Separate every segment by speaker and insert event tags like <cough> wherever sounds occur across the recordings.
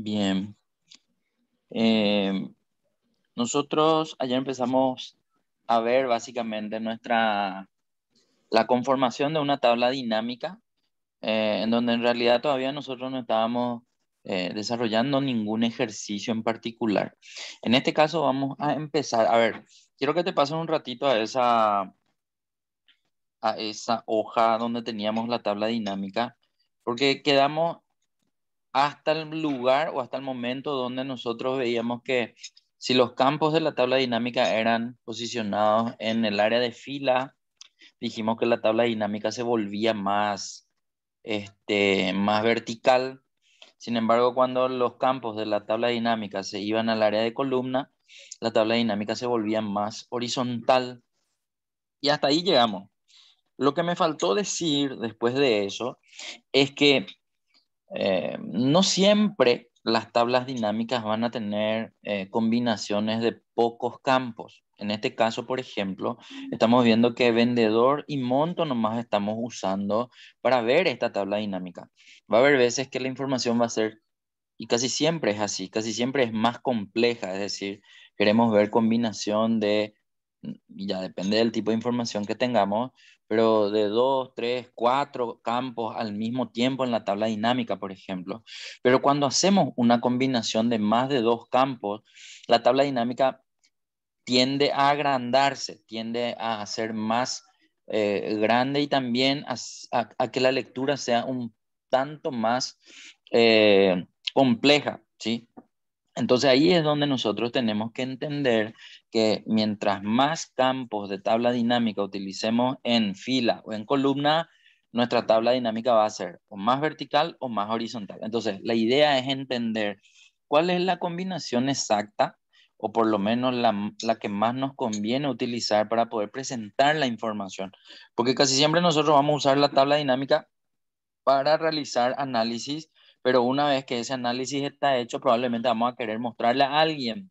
Speaker 1: Bien. Eh, nosotros ayer empezamos a ver básicamente nuestra, la conformación de una tabla dinámica, eh, en donde en realidad todavía nosotros no estábamos eh, desarrollando ningún ejercicio en particular. En este caso vamos a empezar, a ver, quiero que te pases un ratito a esa, a esa hoja donde teníamos la tabla dinámica, porque quedamos hasta el lugar o hasta el momento donde nosotros veíamos que si los campos de la tabla dinámica eran posicionados en el área de fila, dijimos que la tabla dinámica se volvía más, este, más vertical. Sin embargo, cuando los campos de la tabla dinámica se iban al área de columna, la tabla dinámica se volvía más horizontal. Y hasta ahí llegamos. Lo que me faltó decir después de eso es que eh, no siempre las tablas dinámicas van a tener eh, combinaciones de pocos campos. En este caso, por ejemplo, estamos viendo que vendedor y monto nomás estamos usando para ver esta tabla dinámica. Va a haber veces que la información va a ser, y casi siempre es así, casi siempre es más compleja, es decir, queremos ver combinación de ya depende del tipo de información que tengamos, pero de dos, tres, cuatro campos al mismo tiempo en la tabla dinámica, por ejemplo. Pero cuando hacemos una combinación de más de dos campos, la tabla dinámica tiende a agrandarse, tiende a ser más eh, grande y también a, que la lectura sea un tanto más eh, compleja, ¿sí? Entonces ahí es donde nosotros tenemos que entender que mientras más campos de tabla dinámica utilicemos en fila o en columna, nuestra tabla dinámica va a ser o más vertical o más horizontal. Entonces la idea es entender cuál es la combinación exacta o por lo menos la, la que más nos conviene utilizar para poder presentar la información. Porque casi siempre nosotros vamos a usar la tabla dinámica para realizar análisis pero una vez que ese análisis está hecho, probablemente vamos a querer mostrarle a alguien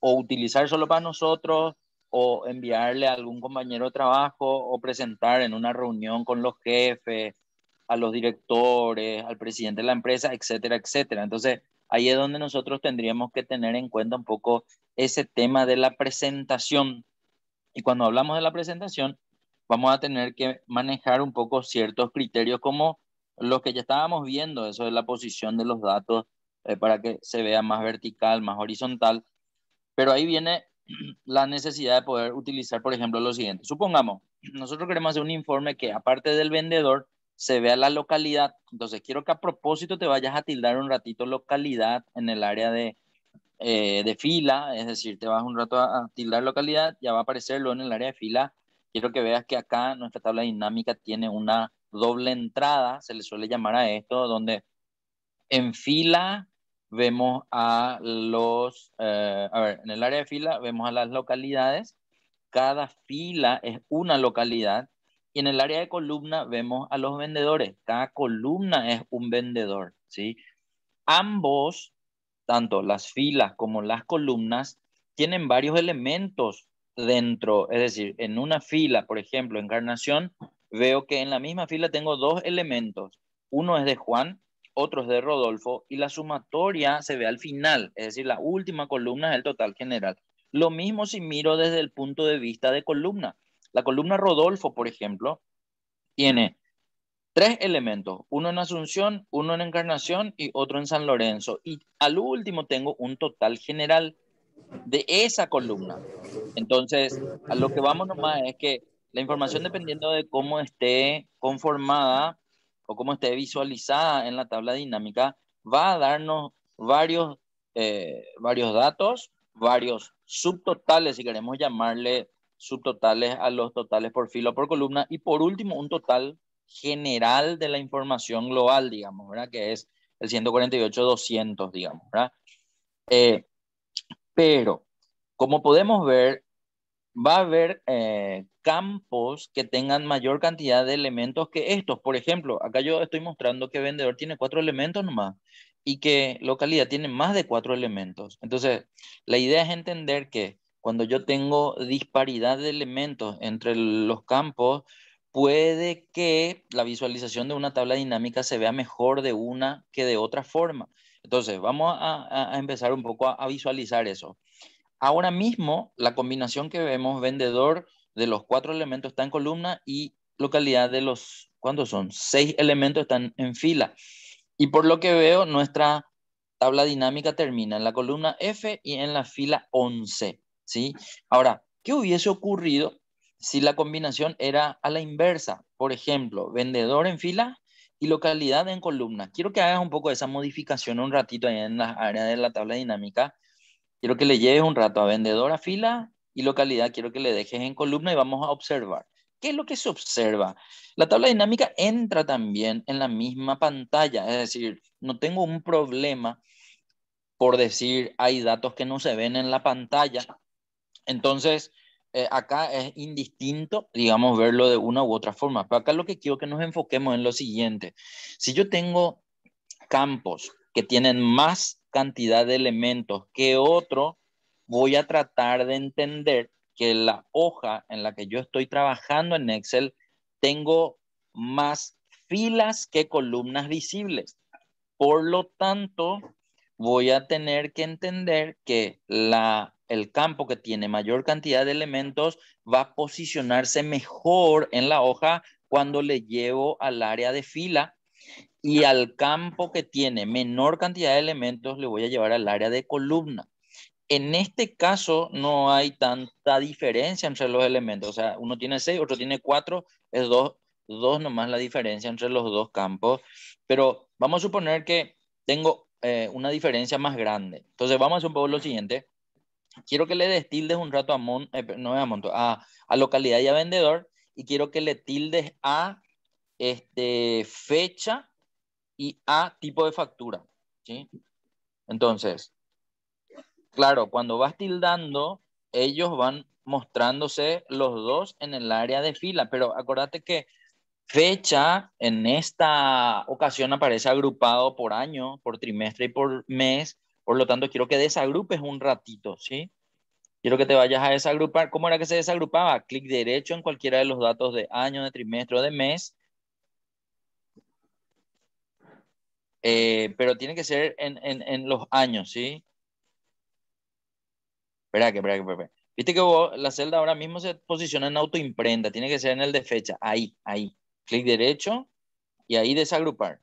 Speaker 1: o utilizar solo para nosotros o enviarle a algún compañero de trabajo o presentar en una reunión con los jefes, a los directores, al presidente de la empresa, etcétera, etcétera. Entonces, ahí es donde nosotros tendríamos que tener en cuenta un poco ese tema de la presentación. Y cuando hablamos de la presentación, vamos a tener que manejar un poco ciertos criterios como lo que ya estábamos viendo, eso es la posición de los datos eh, para que se vea más vertical, más horizontal. Pero ahí viene <clears throat> la necesidad de poder utilizar, por ejemplo, lo siguiente. Supongamos, nosotros queremos hacer un informe que aparte del vendedor, se vea la localidad. Entonces, quiero que a propósito te vayas a tildar un ratito localidad en el área de, eh, fila, es decir, te vas un rato a, a tildar localidad, ya va a aparecerlo en el área de fila. Quiero que veas que acá nuestra tabla dinámica tiene una doble entrada, se le suele llamar a esto, donde en fila vemos a los, eh, a ver, en el área de fila vemos a las localidades, cada fila es una localidad y en el área de columna vemos a los vendedores, cada columna es un vendedor, ¿sí? Ambos, tanto las filas como las columnas, tienen varios elementos dentro, es decir, en una fila, por ejemplo, encarnación, veo que en la misma fila tengo dos elementos. Uno es de Juan, otro es de Rodolfo, y la sumatoria se ve al final, es decir, la última columna es el total general. Lo mismo si miro desde el punto de vista de columna. La columna Rodolfo, por ejemplo, tiene tres elementos, uno en Asunción, uno en Encarnación y otro en San Lorenzo. Y al último tengo un total general de esa columna. Entonces, a lo que vamos nomás es que la información dependiendo de cómo esté conformada o cómo esté visualizada en la tabla dinámica, va a darnos varios, eh, varios datos, varios subtotales, si queremos llamarle subtotales a los totales por fila o por columna, y por último un total general de la información global, digamos, ¿verdad? Que es el 148-200, digamos, ¿verdad? Eh, pero, como podemos ver, va a haber eh, campos que tengan mayor cantidad de elementos que estos. Por ejemplo, acá yo estoy mostrando que vendedor tiene cuatro elementos nomás y que localidad tiene más de cuatro elementos. Entonces, la idea es entender que cuando yo tengo disparidad de elementos entre los campos, puede que la visualización de una tabla dinámica se vea mejor de una que de otra forma. Entonces, vamos a, empezar un poco a visualizar eso. Ahora mismo, la combinación que vemos, vendedor de los cuatro elementos está en columna y localidad de los, ¿cuántos son? Seis elementos están en fila. Y por lo que veo, nuestra tabla dinámica termina en la columna F y en la fila 11, ¿sí? Ahora, ¿qué hubiese ocurrido si la combinación era a la inversa? Por ejemplo, vendedor en fila y localidad en columna. Quiero que hagas un poco de esa modificación un ratito ahí en la área de la tabla dinámica Quiero que le lleves un rato a vendedor a fila y localidad quiero que le dejes en columna y vamos a observar. ¿Qué es lo que se observa? La tabla dinámica entra también en la misma pantalla, es decir, no tengo un problema por decir hay datos que no se ven en la pantalla. Entonces, eh, acá es indistinto, digamos, verlo de una u otra forma. Pero acá lo que quiero que nos enfoquemos en lo siguiente. Si yo tengo campos que tienen más cantidad de elementos que otro, voy a tratar de entender que la hoja en la que yo estoy trabajando en Excel tengo más filas que columnas visibles. Por lo tanto, voy a tener que entender que la, el campo que tiene mayor cantidad de elementos va a posicionarse mejor en la hoja cuando le llevo al área de fila y al campo que tiene menor cantidad de elementos le voy a llevar al área de columna. En este caso no hay tanta diferencia entre los elementos. O sea, uno tiene seis, otro tiene cuatro, es dos, nomás la diferencia entre los dos campos. Pero vamos a suponer que tengo eh, una diferencia más grande. Entonces vamos a hacer un poco lo siguiente. Quiero que le des tildes un rato a, mon, eh, a, localidad y a vendedor y quiero que le tildes a este, fecha y A, tipo de factura. ¿sí? Entonces, claro, cuando vas tildando, ellos van mostrándose los dos en el área de fila, pero acuérdate que fecha en esta ocasión aparece agrupado por año, por trimestre y por mes, por lo tanto quiero que desagrupes un ratito, ¿sí? Quiero que te vayas a desagrupar. ¿Cómo era que se desagrupaba? Clic derecho en cualquiera de los datos de año, de trimestre o de mes Eh, pero tiene que ser en, los años, ¿sí? Espera que, espera que, espera. Viste que la celda ahora mismo se posiciona en autoimprenta, tiene que ser en el de fecha, ahí, ahí. Clic derecho y ahí desagrupar.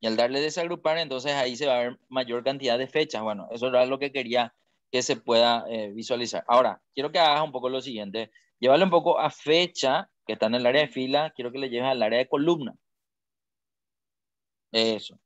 Speaker 1: Y al darle desagrupar, entonces ahí se va a ver mayor cantidad de fechas. Bueno, eso era lo que quería que se pueda eh, visualizar. Ahora, quiero que hagas un poco lo siguiente. Llévale un poco a fecha, que está en el área de fila, quiero que le lleves al área de columna. Eso.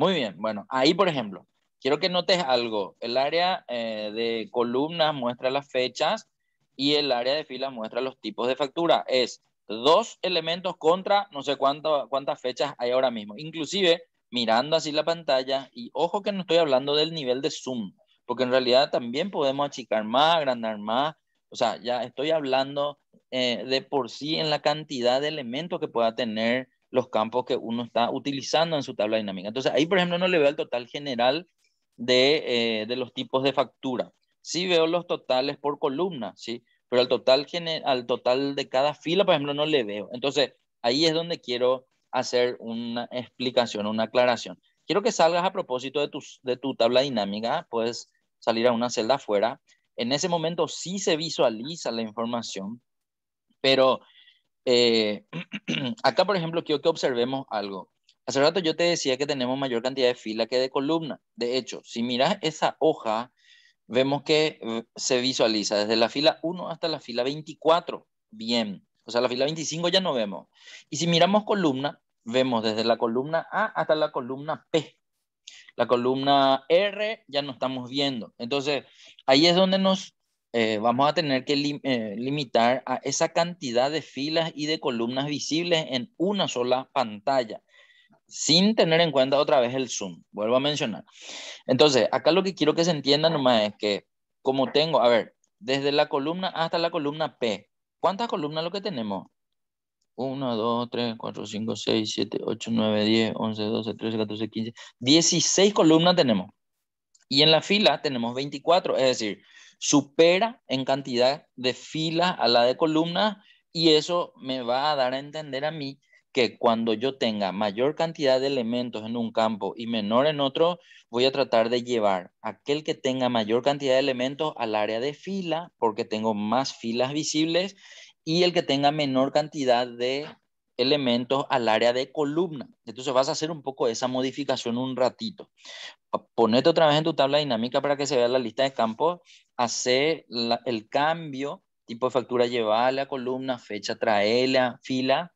Speaker 1: Muy bien, bueno, ahí por ejemplo, quiero que notes algo. El área eh, de columnas muestra las fechas y el área de filas muestra los tipos de factura. Es dos elementos contra no sé cuántas fechas hay ahora mismo. Inclusive, mirando así la pantalla, y ojo que no estoy hablando del nivel de zoom, porque en realidad también podemos achicar más, agrandar más. O sea, ya estoy hablando eh, de por sí en la cantidad de elementos que pueda tener los campos que uno está utilizando en su tabla dinámica. Entonces, ahí, por ejemplo, no le veo el total general de, eh, los tipos de factura. Sí veo los totales por columna, ¿sí? Pero al total, al total de cada fila, por ejemplo, no le veo. Entonces, ahí es donde quiero hacer una explicación, una aclaración. Quiero que salgas a propósito de tu, de tu tabla dinámica, puedes salir a una celda afuera. En ese momento sí se visualiza la información, pero eh, <clears throat> acá, por ejemplo, quiero que observemos algo. Hace rato yo te decía que tenemos mayor cantidad de fila que de columna. De hecho, si miras esa hoja, vemos que eh, se visualiza desde la fila 1 hasta la fila 24. Bien. O sea, la fila 25 ya no vemos. Y si miramos columna, vemos desde la columna A hasta la columna P. La columna R ya no estamos viendo. Entonces, ahí es donde nos eh, vamos a tener que eh, limitar a esa cantidad de filas y de columnas visibles en una sola pantalla, sin tener en cuenta otra vez el zoom. Vuelvo a mencionar. Entonces, acá lo que quiero que se entienda nomás es que, como tengo, a ver, desde la columna A hasta la columna P, ¿cuántas columnas lo que tenemos? 1, 2, 3, 4, 5, 6, 7, 8, 9, 10, 11, 12, 13, 14, 15, 16 columnas tenemos. Y en la fila tenemos 24, es decir, supera en cantidad de filas a la de columnas y eso me va a dar a entender a mí que cuando yo tenga mayor cantidad de elementos en un campo y menor en otro, voy a tratar de llevar aquel que tenga mayor cantidad de elementos al área de fila, porque tengo más filas visibles, y el que tenga menor cantidad de elementos al área de columna. Entonces vas a hacer un poco esa modificación un ratito. Ponete otra vez en tu tabla dinámica para que se vea la lista de campos. hace el cambio, tipo de factura, llevada a columna, fecha, traela, fila.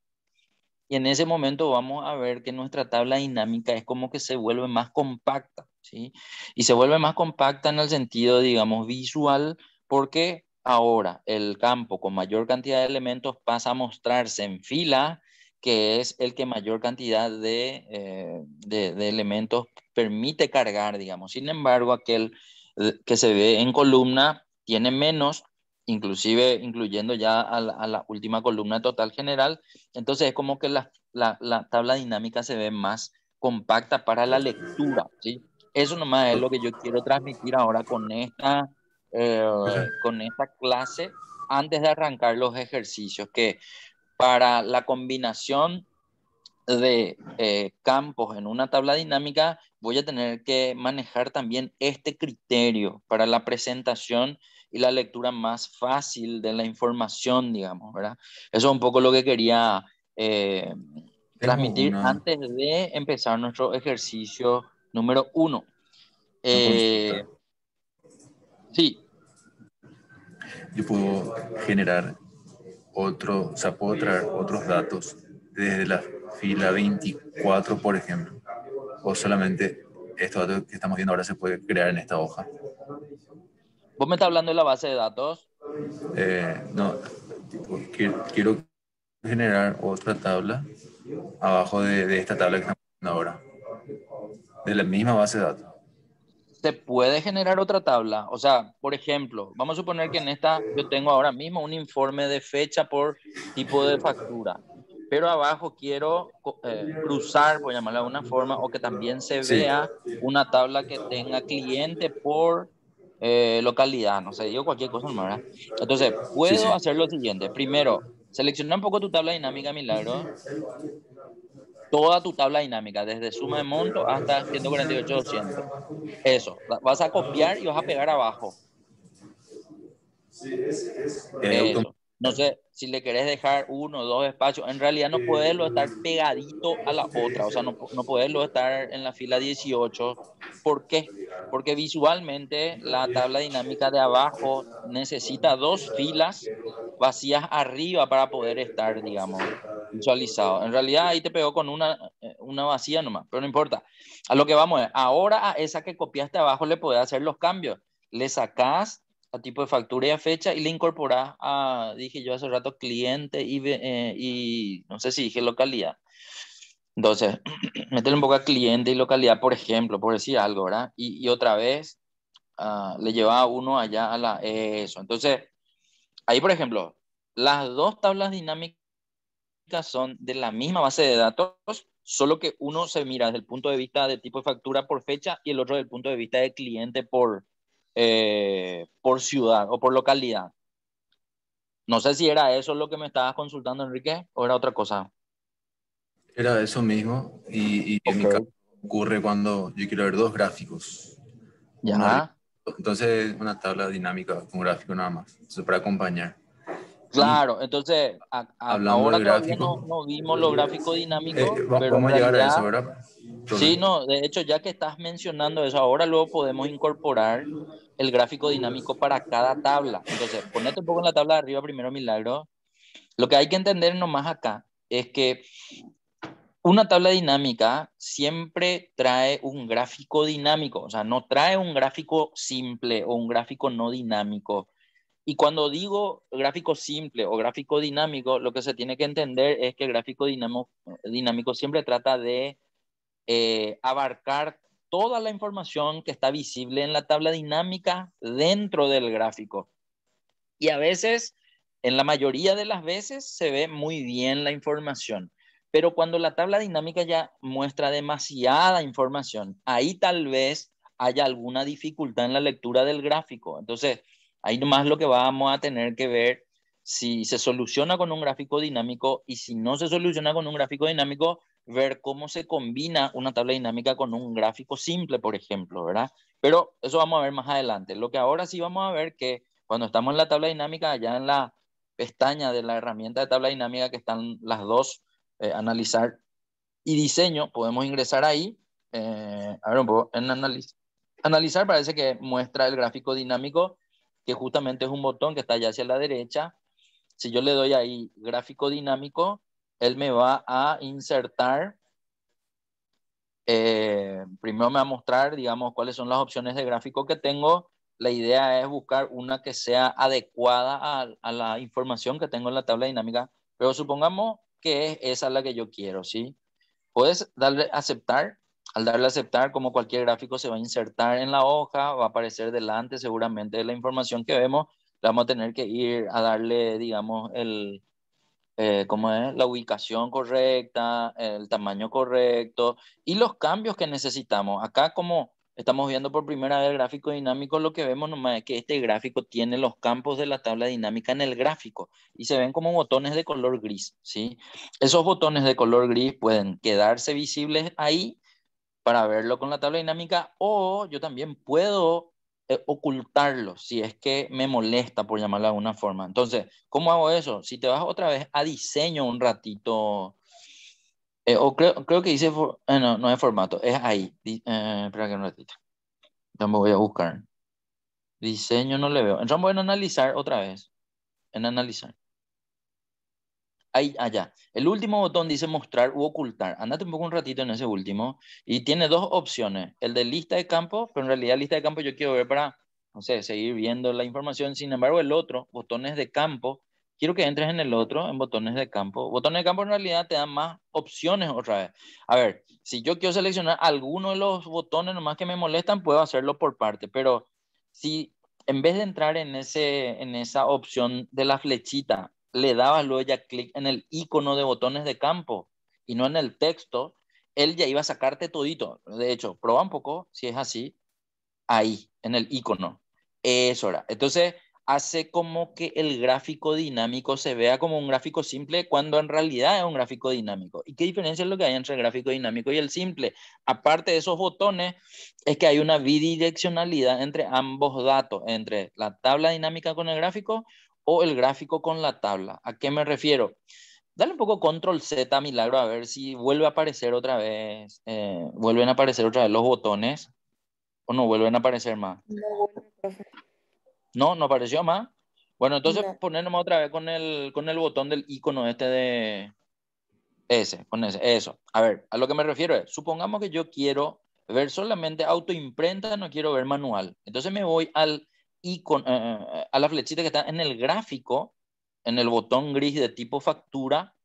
Speaker 1: Y en ese momento vamos a ver que nuestra tabla dinámica es como que se vuelve más compacta, ¿sí? Y se vuelve más compacta en el sentido, digamos, visual, porque ahora el campo con mayor cantidad de elementos pasa a mostrarse en fila que es el que mayor cantidad eh, de, elementos permite cargar, digamos. Sin embargo, aquel eh, que se ve en columna tiene menos, inclusive incluyendo ya a la, última columna total general. Entonces es como que la, tabla dinámica se ve más compacta para la lectura. ¿sí? Eso nomás es lo que yo quiero transmitir ahora con esta, eh, con esta clase antes de arrancar los ejercicios, que para la combinación de eh, campos en una tabla dinámica, voy a tener que manejar también este criterio para la presentación y la lectura más fácil de la información, digamos, ¿verdad? Eso es un poco lo que quería eh, transmitir antes de empezar nuestro ejercicio número uno. Eh, sí. Yo puedo generar otro, o sea, puedo traer otros datos desde la fila 24, por ejemplo, o solamente estos datos que estamos viendo ahora se puede crear en esta hoja. ¿Vos me estás hablando de la base de datos? Eh, no, quiero, generar otra tabla abajo de esta tabla que estamos viendo ahora, de la misma base de datos se puede generar otra tabla. O sea, por ejemplo, vamos a suponer que en esta yo tengo ahora mismo un informe de fecha por tipo de factura, pero abajo quiero eh, cruzar, por llamarla de una forma, o que también se vea una tabla que tenga cliente por eh, localidad, no sé, digo cualquier cosa, ¿verdad? Entonces, puedo hacer lo siguiente. Primero, selecciona un poco tu tabla dinámica, Milagro, toda tu tabla dinámica, desde suma de monto hasta 148.200. Eso, vas a copiar y vas a pegar abajo. Sí, eh, es, no sé, si le querés dejar uno o dos espacios, en realidad no poderlo estar pegadito a la otra, o sea, no, no poderlo estar en la fila 18. ¿Por qué? Porque visualmente la tabla dinámica de abajo necesita dos filas vacías arriba para poder estar, digamos, visualizado. En realidad ahí te pegó con una, eh, una vacía nomás, pero no importa. A lo que vamos es, ahora a esa que copiaste abajo le podés hacer los cambios. Le sacás a tipo de factura y a fecha y le incorporas a, dije yo hace rato, cliente y, eh, no sé si dije localidad. Entonces, <clears throat> meterle un poco a cliente y localidad, por ejemplo, por decir algo, ¿verdad? Y, otra vez ah, le le llevaba uno allá a la... Eso. Entonces, ahí, por ejemplo, las dos tablas dinámicas son de la misma base de datos, solo que uno se mira desde el punto de vista de tipo de factura por fecha y el otro desde el punto de vista de cliente por, eh, por ciudad o por localidad. No sé si era eso lo que me estabas consultando, Enrique, o era otra cosa. Era eso mismo. Y, en mi caso ocurre cuando yo quiero ver dos gráficos. Ya. entonces, una tabla dinámica, un gráfico nada más. para acompañar. Claro, entonces, a, a, ahora no, vimos los gráficos dinámicos. Eh, pero llegar a eso, ¿verdad? Sí, no, de hecho, ya que estás mencionando eso, ahora luego podemos incorporar el gráfico dinámico para cada tabla. Entonces, ponete un poco en la tabla de arriba primero, Milagro. Lo que hay que entender nomás acá es que una tabla dinámica siempre trae un gráfico dinámico, o sea, no trae un gráfico simple o un gráfico no dinámico. Y cuando digo gráfico simple o gráfico dinámico, lo que se tiene que entender es que el gráfico dinámico, dinámico siempre trata de eh, abarcar toda la información que está visible en la tabla dinámica dentro del gráfico. Y a veces, en la mayoría de las veces, se ve muy bien la información. Pero cuando la tabla dinámica ya muestra demasiada información, ahí tal vez haya alguna dificultad en la lectura del gráfico. Entonces, ahí nomás lo que vamos a tener que ver si se soluciona con un gráfico dinámico y si no se soluciona con un gráfico dinámico, ver cómo se combina una tabla dinámica con un gráfico simple, por ejemplo, ¿verdad? Pero eso vamos a ver más adelante. Lo que ahora sí vamos a ver que cuando estamos en la tabla dinámica, allá en la pestaña de la herramienta de tabla dinámica que están las dos, eh, analizar y diseño, podemos ingresar ahí. Eh, a ver un poco, en analizar. analizar parece que muestra el gráfico dinámico, que justamente es un botón que está allá hacia la derecha. Si yo le doy ahí gráfico dinámico, él me va a insertar, eh, primero me va a mostrar, digamos, cuáles son las opciones de gráfico que tengo. La idea es buscar una que sea adecuada a, la información que tengo en la tabla dinámica, pero supongamos que es esa la que yo quiero, ¿sí? Puedes darle aceptar. Al darle aceptar, como cualquier gráfico, se va a insertar en la hoja, va a aparecer delante seguramente de la información que vemos. vamos a tener que ir a darle, digamos, el, eh, como es la ubicación correcta, el tamaño correcto y los cambios que necesitamos. Acá como estamos viendo por primera vez el gráfico dinámico, lo que vemos nomás es que este gráfico tiene los campos de la tabla dinámica en el gráfico y se ven como botones de color gris. ¿sí? Esos botones de color gris pueden quedarse visibles ahí para verlo con la tabla dinámica o yo también puedo eh, ocultarlo si es que me molesta, por llamarlo de alguna forma. Entonces, ¿cómo hago eso? Si te vas otra vez a diseño un ratito, eh, o creo, que dice, eh, no, no es formato, es ahí. espera que un ratito. Ya me voy a buscar. Diseño no le veo. voy en analizar otra vez. En analizar. Ahí, allá. El último botón dice mostrar u ocultar. Andate un poco un ratito en ese último. Y tiene dos opciones. El de lista de campo, pero en realidad lista de campo yo quiero ver para, no sé, seguir viendo la información. Sin embargo, el otro, botones de campo, quiero que entres en el otro, en botones de campo. Botones de campo en realidad te dan más opciones otra vez. A ver, si yo quiero seleccionar alguno de los botones nomás que me molestan, puedo hacerlo por parte. Pero si en vez de entrar en, ese, en esa opción de la flechita le dabas luego ya clic en el icono de botones de campo y no en el texto, él ya iba a sacarte todito. De hecho, prueba un poco, si es así, ahí, en el icono. Eso era. Entonces, hace como que el gráfico dinámico se vea como un gráfico simple cuando en realidad es un gráfico dinámico. ¿Y qué diferencia es lo que hay entre el gráfico dinámico y el simple? Aparte de esos botones, es que hay una bidireccionalidad entre ambos datos, entre la tabla dinámica con el gráfico o el gráfico con la tabla. ¿A qué me refiero? Dale un poco control Z, milagro, a ver si vuelve a aparecer otra vez, eh, vuelven a aparecer otra vez los botones o no vuelven a aparecer más. No, No, apareció más. Bueno, entonces ponernos otra vez con el, con el botón del icono este de ese, con ese, eso. A ver, a lo que me refiero es, supongamos que yo quiero ver solamente autoimprenta, no quiero ver manual. Entonces me voy al y eh, eh, eh, a la flechita que está en el gráfico, en el botón gris de tipo factura,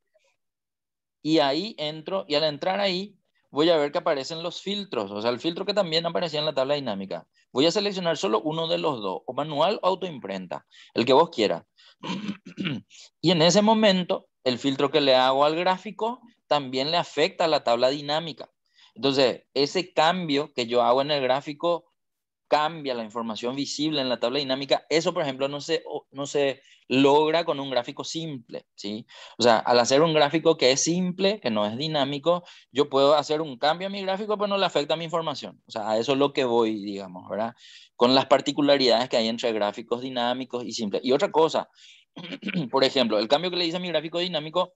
Speaker 1: y ahí entro, y al entrar ahí, voy a ver que aparecen los filtros, o sea, el filtro que también aparecía en la tabla dinámica. Voy a seleccionar solo uno de los dos, o manual o autoimprenta, el que vos quieras. <clears throat> y en ese momento, el filtro que le hago al gráfico también le afecta a la tabla dinámica. Entonces, ese cambio que yo hago en el gráfico cambia la información visible en la tabla dinámica, eso, por ejemplo, no se, no se logra con un gráfico simple, ¿sí? O sea, al hacer un gráfico que es simple, que no es dinámico, yo puedo hacer un cambio a mi gráfico, pero no le afecta a mi información. O sea, a eso es lo que voy, digamos, ¿verdad? Con las particularidades que hay entre gráficos dinámicos y simples. Y otra cosa, <clears throat> por ejemplo, el cambio que le hice a mi gráfico dinámico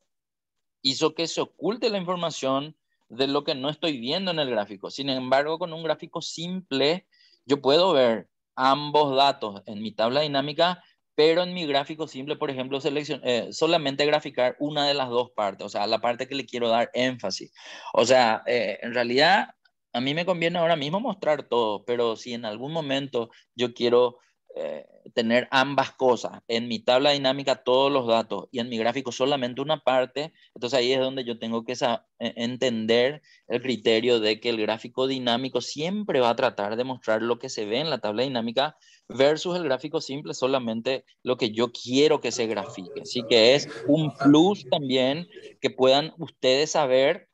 Speaker 1: hizo que se oculte la información de lo que no estoy viendo en el gráfico. Sin embargo, con un gráfico simple, yo puedo ver ambos datos en mi tabla dinámica, pero en mi gráfico simple, por ejemplo, eh, solamente graficar una de las dos partes, o sea, la parte que le quiero dar énfasis. O sea, eh, en realidad, a mí me conviene ahora mismo mostrar todo, pero si en algún momento yo quiero eh, tener ambas cosas. En mi tabla dinámica todos los datos y en mi gráfico solamente una parte. Entonces ahí es donde yo tengo que e, entender el criterio de que el gráfico dinámico siempre va a tratar de mostrar lo que se ve en la tabla dinámica versus el gráfico simple solamente lo que yo quiero que se grafique. Así que es un plus también que puedan ustedes saber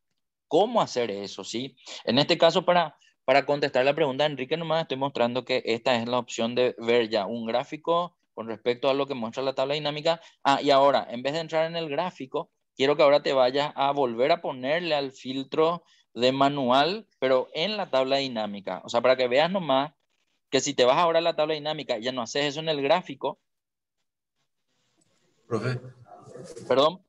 Speaker 1: cómo hacer eso, ¿sí? En este caso para para contestar la pregunta de Enrique, nomás estoy mostrando que esta es la opción de ver ya un gráfico con respecto a lo que muestra la tabla dinámica. Ah, y ahora, en vez de entrar en el gráfico, quiero que ahora te vayas a volver a ponerle al filtro de manual, pero en la tabla dinámica. O sea, para que veas nomás que si te vas ahora a la tabla dinámica y ya no haces eso en el gráfico. Profe. Perdón.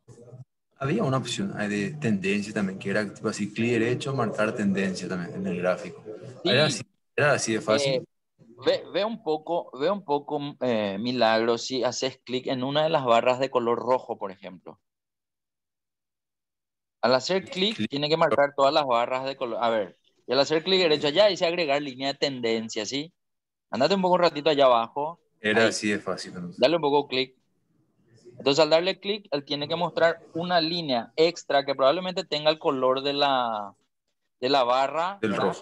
Speaker 1: Había una opción eh, de tendencia también, que era tipo así, clic derecho, marcar tendencia también en el gráfico. Era, así, de fácil. Eh, ve, un poco, ve un poco eh, milagro si haces clic en una de las barras de color rojo, por ejemplo. Al hacer clic, tiene que marcar todas las barras de color. A ver, y al hacer clic derecho allá, dice agregar línea de tendencia, ¿sí? Andate un poco un ratito allá abajo. Era así de fácil. Dale un poco clic entonces, al darle clic, él tiene que mostrar una línea extra que probablemente tenga el color de la, de la barra,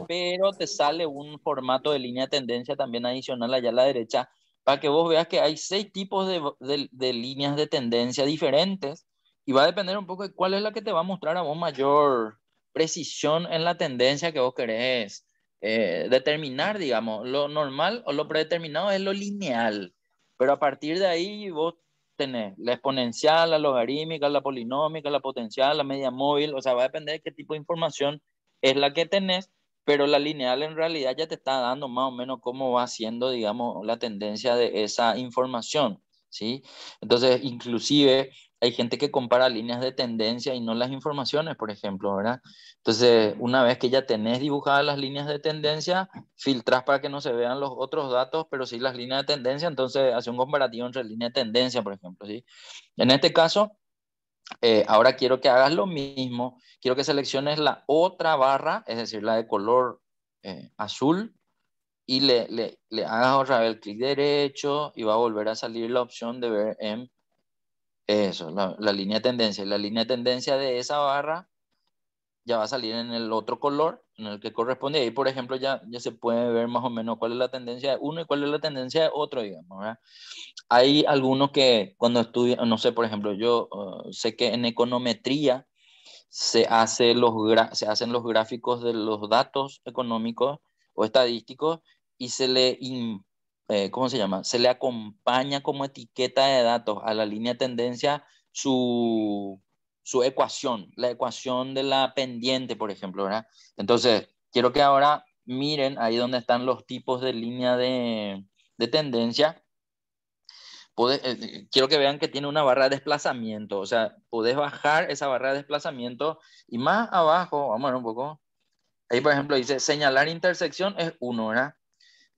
Speaker 1: pero te sale un formato de línea de tendencia también adicional allá a la derecha para que vos veas que hay seis tipos de, líneas de tendencia diferentes y va a depender un poco de cuál es la que te va a mostrar a vos mayor precisión en la tendencia que vos querés eh, determinar, digamos. Lo normal o lo predeterminado es lo lineal, pero a partir de ahí vos tenés la exponencial, la logarítmica, la polinómica, la potencial, la media móvil, o sea, va a depender de qué tipo de información es la que tenés, pero la lineal en realidad ya te está dando más o menos cómo va siendo, digamos, la tendencia de esa información. ¿sí? Entonces, inclusive hay gente que compara líneas de tendencia y no las informaciones, por ejemplo, ¿verdad? Entonces, una vez que ya tenés dibujadas las líneas de tendencia, filtras para que no se vean los otros datos, pero sí las líneas de tendencia, entonces hace un comparativo entre líneas de tendencia, por ejemplo, ¿sí? En este caso, eh, ahora quiero que hagas lo mismo, quiero que selecciones la otra barra, es decir, la de color eh, azul, y le, le, le hagas otra el clic derecho y va a volver a salir la opción de ver en eso, la, línea de tendencia. La línea de tendencia de esa barra ya va a salir en el otro color en el que corresponde. Ahí, por ejemplo, ya, ya se puede ver más o menos cuál es la tendencia de uno y cuál es la tendencia de otro, digamos. ¿verdad? Hay algunos que cuando estudian, no sé, por ejemplo, yo uh, sé que en econometría se, hace los se hacen los gráficos de los datos económicos o estadísticos y se le, eh, ¿cómo se llama? Se le acompaña como etiqueta de datos a la línea tendencia su, su ecuación, la ecuación de la pendiente, por ejemplo, ¿verdad? Entonces, quiero que ahora miren ahí donde están los tipos de línea de, de tendencia. Eh, quiero que vean que tiene una barra de desplazamiento, o sea, podés bajar esa barra de desplazamiento y más abajo, vamos a ver un poco, ahí por ejemplo dice señalar intersección es 1, ¿verdad?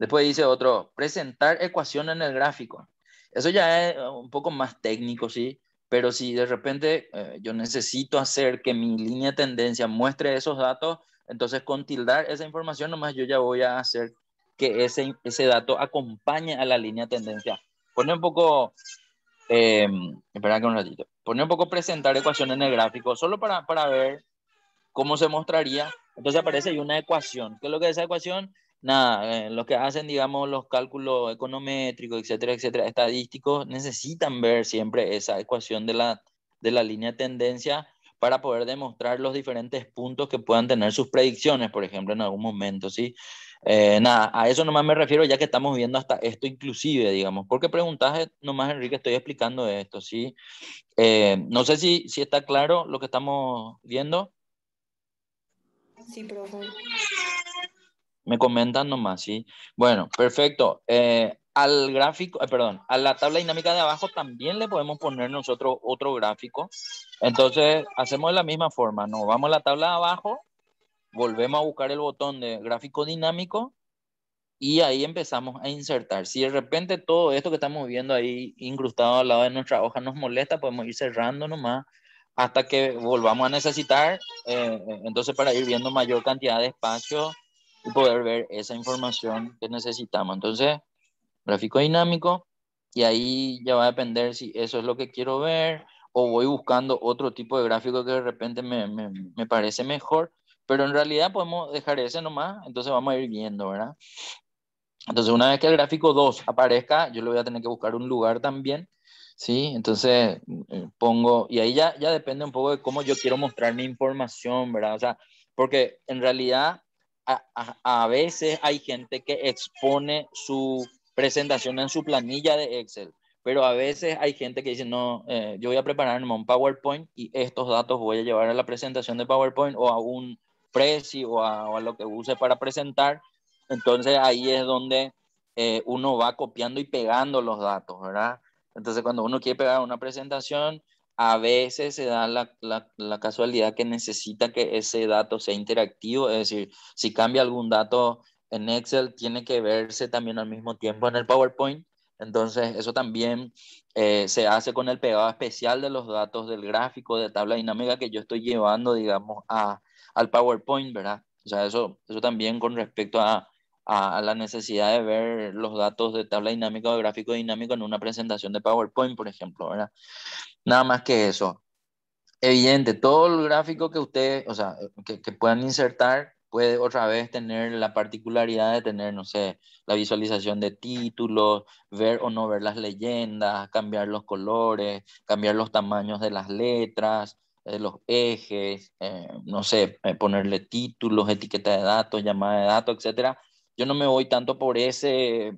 Speaker 1: Después dice otro, presentar ecuación en el gráfico. Eso ya es eh, un poco más técnico, ¿sí? Pero si de repente eh, yo necesito hacer que mi línea de tendencia muestre esos datos, entonces con tildar esa información nomás yo ya voy a hacer que ese, ese dato acompañe a la línea de tendencia. Pone un poco, em, espera que un ratito, pone un poco presentar ecuación en el gráfico, solo para, para ver cómo se mostraría. Entonces aparece ahí una ecuación. ¿Qué es lo que es esa ecuación? nada, eh, los que hacen, digamos, los cálculos econométricos, etcétera, etcétera, estadísticos, necesitan ver siempre esa ecuación de la, de la línea de tendencia para poder demostrar los diferentes puntos que puedan tener sus predicciones, por ejemplo, en algún momento, ¿sí? Eh, nada, a eso nomás me refiero ya que estamos viendo hasta esto inclusive, digamos, porque preguntas nomás, Enrique, estoy explicando esto, ¿sí? Eh, no sé si, está claro lo que estamos viendo. Sí, profe. Me comentan nomás, ¿sí? Bueno, perfecto. Eh, al gráfico, eh, perdón, a la tabla dinámica de abajo también le podemos poner nosotros otro gráfico. Entonces, hacemos de la misma forma, Nos Vamos a la tabla de abajo, volvemos a buscar el botón de gráfico dinámico y ahí empezamos a insertar. Si de repente todo esto que estamos viendo ahí incrustado al lado de nuestra hoja nos molesta, podemos ir cerrando nomás hasta que volvamos a necesitar, eh, entonces para ir viendo mayor cantidad de espacio y poder ver esa información que necesitamos. Entonces, gráfico dinámico, y ahí ya va a depender si eso es lo que quiero ver o voy buscando otro tipo de gráfico que de repente me, parece mejor, pero en realidad podemos dejar ese nomás, entonces vamos a ir viendo, ¿verdad? Entonces, una vez que el gráfico 2 aparezca, yo le voy a tener que buscar un lugar también, ¿sí? Entonces, eh, pongo, y ahí ya, ya depende un poco de cómo yo quiero mostrar mi información, ¿verdad? O sea, porque en realidad a, veces hay gente que expone su presentación en su planilla de Excel pero a veces hay gente que dice, no, eh, yo voy a preparar un PowerPoint y estos datos voy a llevar a la presentación de PowerPoint o a un Prezi o a, lo que use para presentar. Entonces ahí es donde eh, uno va copiando y pegando los datos, ¿verdad? Entonces cuando uno quiere pegar una presentación, a veces se da la, la, casualidad que necesita que ese dato sea interactivo, es decir, si cambia algún dato en Excel, tiene que verse también al mismo tiempo en el PowerPoint. Entonces, eso también eh, se hace con el pegado especial de los datos del gráfico de tabla dinámica que yo estoy llevando, digamos, a, al PowerPoint, ¿verdad? O sea, eso, eso también con respecto a, a, la necesidad de ver los datos de tabla dinámica o gráfico dinámico en una presentación de PowerPoint, por ejemplo, ¿verdad? Nada más que eso. Evidente, todo el gráfico que ustedes, o sea, que, puedan insertar puede otra vez tener la particularidad de tener, no sé, la visualización de títulos, ver o no ver las leyendas, cambiar los colores, cambiar los tamaños de las letras, de eh, los ejes, eh, no sé, eh, ponerle títulos, etiqueta de datos, llamada de datos, etcétera yo no me voy tanto por, ese,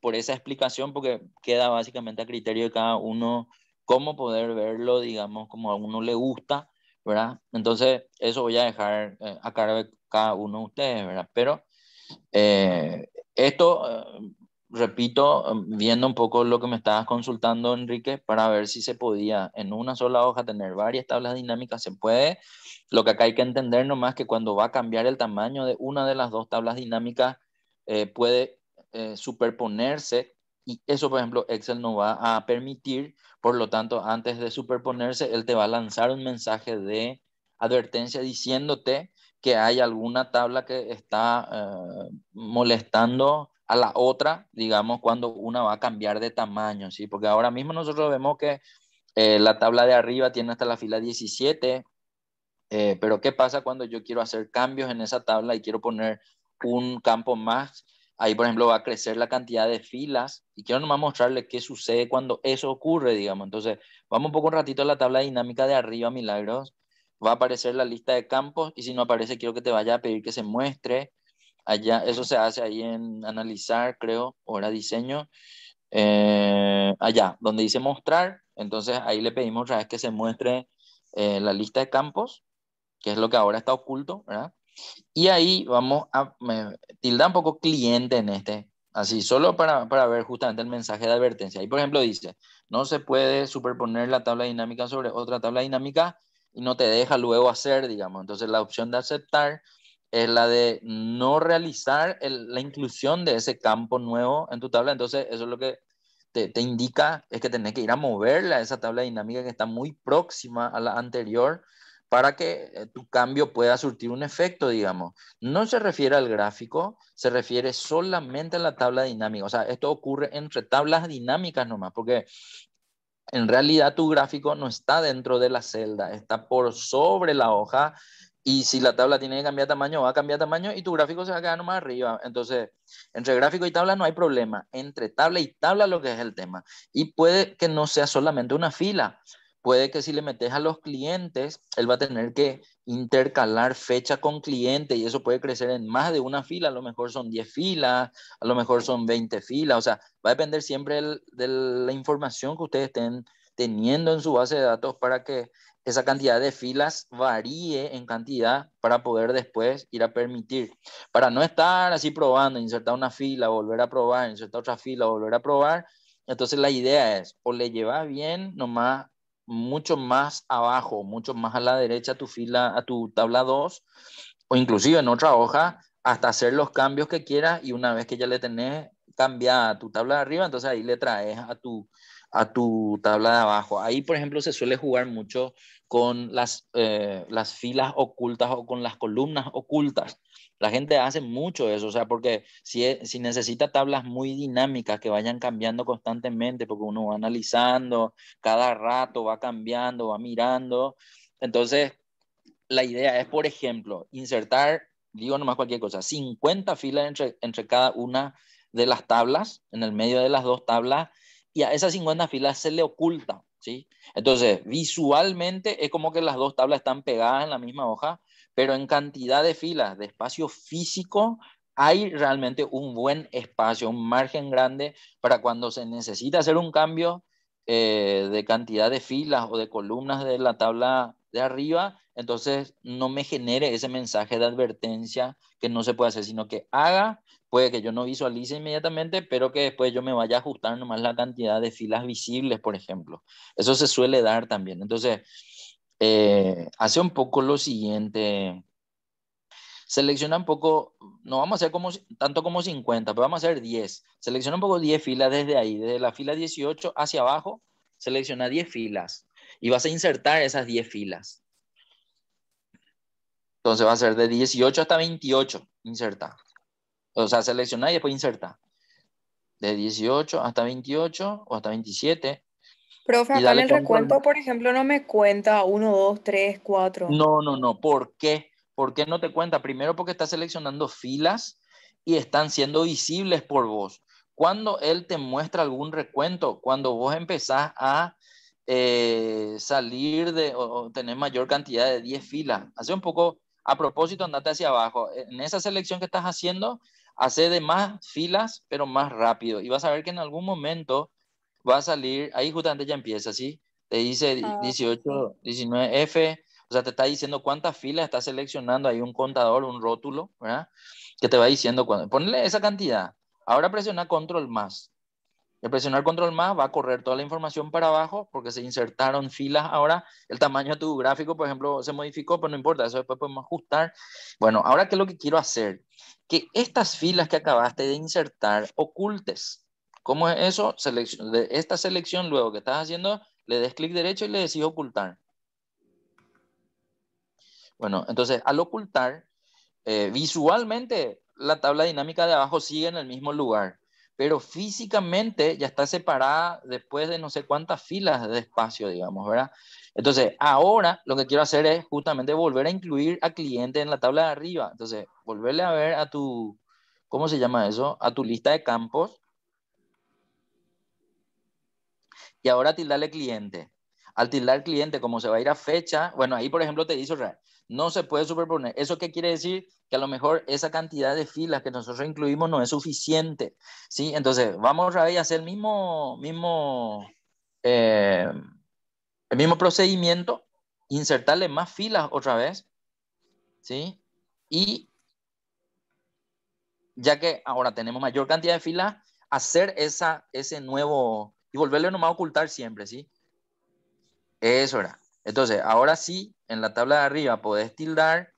Speaker 1: por esa explicación porque queda básicamente a criterio de cada uno cómo poder verlo, digamos, como a uno le gusta, ¿verdad? Entonces, eso voy a dejar eh, a cargo de cada uno de ustedes, ¿verdad? Pero eh, esto eh, repito, em, viendo un poco lo que me estabas consultando, Enrique, para ver si se podía en una sola hoja tener varias tablas dinámicas, se puede. Lo que acá hay que entender nomás que cuando va a cambiar el tamaño de una de las dos tablas dinámicas, eh, puede eh, superponerse y eso, por ejemplo, Excel no va a permitir, por lo tanto, antes de superponerse, él te va a lanzar un mensaje de advertencia diciéndote que hay alguna tabla que está eh, molestando la otra, digamos, cuando una va a cambiar de tamaño, ¿sí? Porque ahora mismo nosotros vemos que eh, la tabla de arriba tiene hasta la fila 17, eh, pero ¿qué pasa cuando yo quiero hacer cambios en esa tabla y quiero poner un campo más? Ahí, por ejemplo, va a crecer la cantidad de filas y quiero nomás mostrarles qué sucede cuando eso ocurre, digamos. Entonces, vamos un poco un ratito a la tabla dinámica de arriba, Milagros. Va a aparecer la lista de campos y si no aparece, quiero que te vaya a pedir que se muestre. Allá, eso se hace ahí en analizar, creo, ahora diseño. Eh, allá, donde dice mostrar, entonces ahí le pedimos otra vez que se muestre eh, la lista de campos, que es lo que ahora está oculto, ¿verdad? Y ahí vamos a tildar un poco cliente en este, así, solo para, para, ver justamente el mensaje de advertencia. Ahí, por ejemplo, dice, no se puede superponer la tabla dinámica sobre otra tabla dinámica y no te deja luego hacer, digamos. Entonces, la opción de aceptar es la de no realizar la inclusión de ese campo nuevo en tu tabla. Entonces, eso es lo que te, indica, es que tenés que ir a moverla, esa tabla dinámica que está muy próxima a la anterior, para que eh, tu cambio pueda surtir un efecto, digamos. No se refiere al gráfico, se refiere solamente a la tabla dinámica. O sea, esto ocurre entre tablas dinámicas nomás, porque en realidad tu gráfico no está dentro de la celda, está por sobre la hoja y si la tabla tiene que cambiar tamaño, va a cambiar tamaño y tu gráfico se va a quedar más arriba. Entonces, entre gráfico y tabla no hay problema. Entre tabla y tabla lo que es el tema. Y puede que no sea solamente una fila. Puede que si le metes a los clientes, él va a tener que intercalar fecha con cliente y eso puede crecer en más de una fila. A lo mejor son 10 filas, a lo mejor son 20 filas. O sea, va a depender siempre de la información que ustedes estén teniendo en su base de datos para que esa cantidad de filas varíe en cantidad para poder después ir a permitir, para no estar así probando, insertar una fila, volver a probar, insertar otra fila, volver a probar. Entonces la idea es, o le lleva bien nomás mucho más abajo, mucho más a la derecha tu fila, a tu tabla 2, o inclusive en otra hoja, hasta hacer los cambios que quieras y una vez que ya le tenés cambiada tu tabla de arriba, entonces ahí le traes a tu a tu tabla de abajo. Ahí, por ejemplo, se suele jugar mucho con las, eh, las filas ocultas o con las columnas ocultas. La gente hace mucho eso, o sea, porque si, e, si necesita tablas muy dinámicas que vayan cambiando constantemente, porque uno va analizando, cada rato va cambiando, va mirando. Entonces, la idea es, por ejemplo, insertar, digo nomás cualquier cosa, 50 filas entre, entre cada una de las tablas, en el medio de las dos tablas, y a esas 50 filas se le oculta, Entonces, visualmente es como que las dos tablas están pegadas en la misma hoja, pero en cantidad de filas, de espacio físico, hay realmente un buen espacio, un margen grande para cuando se necesita hacer un cambio eh, de cantidad de filas o de columnas de la tabla de arriba, entonces no me genere ese mensaje de advertencia que no se puede hacer, sino que haga, puede que yo no visualice inmediatamente, pero que después yo me vaya ajustando ajustar nomás la cantidad de filas visibles, por ejemplo. Eso se suele dar también. Entonces, eh, hace un poco lo siguiente. Selecciona un poco, no vamos a hacer tanto como 50, pero vamos a hacer 10. Selecciona un poco 10 filas desde ahí, desde la fila 18 hacia abajo, selecciona 10 filas y vas a insertar esas 10 filas. Entonces va a ser de 18 hasta 28, inserta. O sea, selecciona y después inserta. De 18 hasta 28 o hasta 27. Profe, acá el recuento, por ejemplo, no me cuenta 1, 2, 3, 4. No, no, no. ¿Por qué? ¿Por qué no te cuenta? Primero porque está seleccionando filas y están siendo visibles por vos. Cuando él te muestra algún recuento, cuando vos empezás a eh, salir de o, tener mayor cantidad de 10 filas, hace un poco a propósito, andate hacia abajo. En esa selección que estás haciendo, hace de más filas, pero más rápido. Y vas a ver que en algún momento va a salir, ahí justamente ya empieza, ¿sí? Te dice 18, 19F, ah, o sea, te está diciendo cuántas filas está seleccionando, hay un contador, un rótulo, ¿verdad? Que te va diciendo cuando. Ponle esa cantidad. Ahora presiona control más presionar control más va a correr toda la información para abajo porque se insertaron filas ahora. El tamaño de tu gráfico, por ejemplo, se modificó, pero pues no importa, eso después podemos ajustar. Bueno, ahora qué es lo que quiero hacer? Que estas filas que acabaste de insertar ocultes. ¿Cómo es eso? Selección, de esta selección luego que estás haciendo, le des clic derecho y le decís ocultar. Bueno, entonces al ocultar, eh, visualmente la tabla dinámica de abajo sigue en el mismo lugar pero físicamente ya está separada después de no sé cuántas filas de espacio, digamos, ¿verdad? Entonces, ahora lo que quiero hacer es justamente volver a incluir a cliente en la tabla de arriba. Entonces, volverle a ver a tu, ¿cómo se llama eso? A tu lista de campos. Y ahora tildarle cliente. Al tildar cliente, como se va a ir a fecha, bueno, ahí por ejemplo te dice no se puede superponer. ¿Eso qué quiere decir? Que a lo mejor esa cantidad de filas que nosotros incluimos no es suficiente, ¿sí? Entonces, vamos a hacer el mismo, mismo, eh, el mismo procedimiento, insertarle más filas otra vez, ¿sí? Y ya que ahora tenemos mayor cantidad de filas, hacer esa, ese nuevo, y volverle nomás a ocultar siempre, ¿sí? Eso era. Entonces, ahora sí, en la tabla de arriba podés tildar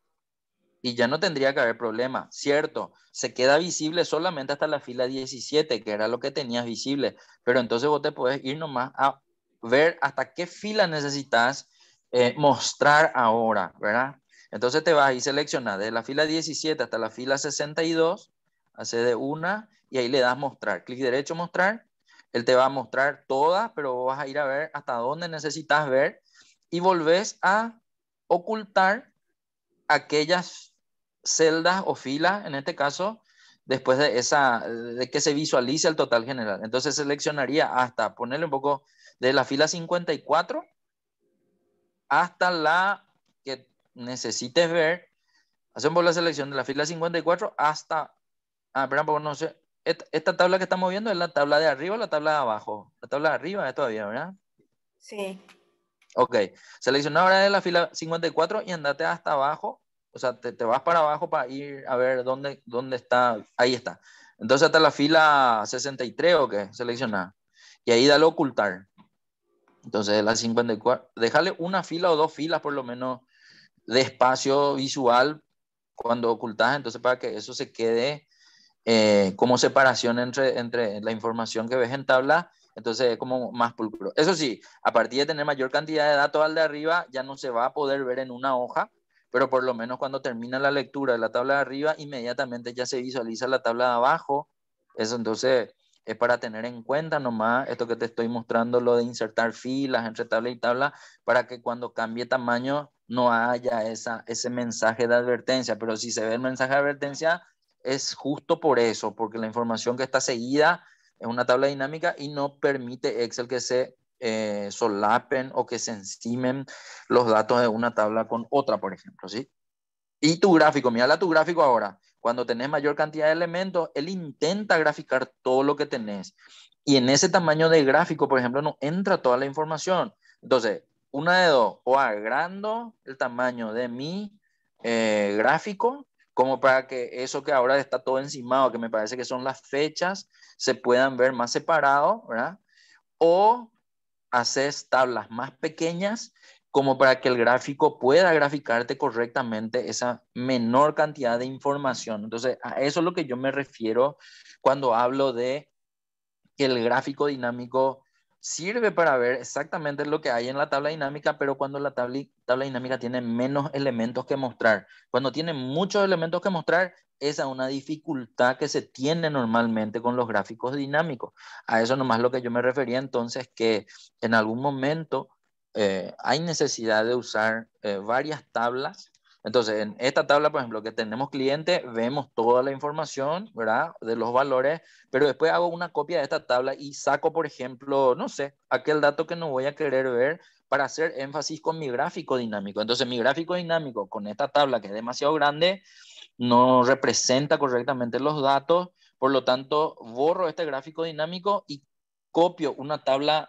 Speaker 1: y ya no tendría que haber problema, ¿cierto? Se queda visible solamente hasta la fila 17, que era lo que tenías visible, pero entonces vos te podés ir nomás a ver hasta qué fila necesitas eh, mostrar ahora, ¿verdad? Entonces te vas y seleccionas desde la fila 17 hasta la fila 62, hace de una y ahí le das mostrar, clic derecho mostrar, él te va a mostrar todas, pero vos vas a ir a ver hasta dónde necesitas ver y volvés a ocultar aquellas celdas o filas, en este caso, después de, esa, de que se visualice el total general. Entonces seleccionaría hasta, ponerle un poco, de la fila 54 hasta la que necesites ver. Hacemos la selección de la fila 54 hasta... Ah, perdón, no sé. Esta, tabla que estamos viendo es la tabla de arriba o la tabla de abajo. La tabla de arriba es todavía, ¿verdad? Sí. Ok, selecciona ahora de la fila 54 y andate hasta abajo, o sea, te, vas para abajo para ir a ver dónde, dónde está, ahí está. Entonces hasta la fila 63 o qué, selecciona. Y ahí dale ocultar. Entonces la 54, déjale una fila o dos filas por lo menos de espacio visual cuando ocultas, entonces para que eso se quede eh, como separación entre, entre la información que ves en tabla entonces es como más pulcro. Eso sí, a partir de tener mayor cantidad de datos al de arriba, ya no se va a poder ver en una hoja, pero por lo menos cuando termina la lectura de la tabla de arriba, inmediatamente ya se visualiza la tabla de abajo. Eso entonces es para tener en cuenta nomás esto que te estoy mostrando, lo de insertar filas entre tabla y tabla, para que cuando cambie tamaño no haya esa, ese mensaje de advertencia. Pero si se ve el mensaje de advertencia, es justo por eso, porque la información que está seguida es una tabla dinámica y no permite Excel que se eh, solapen o que se encimen los datos de una tabla con otra, por ejemplo, ¿sí? Y tu gráfico, la tu gráfico ahora. Cuando tenés mayor cantidad de elementos, él intenta graficar todo lo que tenés. Y en ese tamaño de gráfico, por ejemplo, no entra toda la información. Entonces, una de dos, o agrando el tamaño de mi eh, gráfico como para que eso que ahora está todo encimado, que me parece que son las fechas, se puedan ver más separado, ¿verdad? O haces tablas más pequeñas como para que el gráfico pueda graficarte correctamente esa menor cantidad de información. Entonces, a eso es lo que yo me refiero cuando hablo de que el gráfico dinámico sirve para ver exactamente lo que hay en la tabla dinámica, pero cuando la tabla, dinámica tiene menos elementos que mostrar. Cuando tiene muchos elementos que mostrar, esa es una dificultad que se tiene normalmente con los gráficos dinámicos. A eso nomás lo que yo me refería entonces, que en algún momento eh, hay necesidad de usar eh, varias tablas entonces, en esta tabla, por ejemplo, que tenemos cliente, vemos toda la información, ¿verdad? De los valores, pero después hago una copia de esta tabla y saco, por ejemplo, no sé, aquel dato que no voy a querer ver para hacer énfasis con mi gráfico dinámico. Entonces, mi gráfico dinámico con esta tabla que es demasiado grande no representa correctamente los datos, por lo tanto, borro este gráfico dinámico y copio una tabla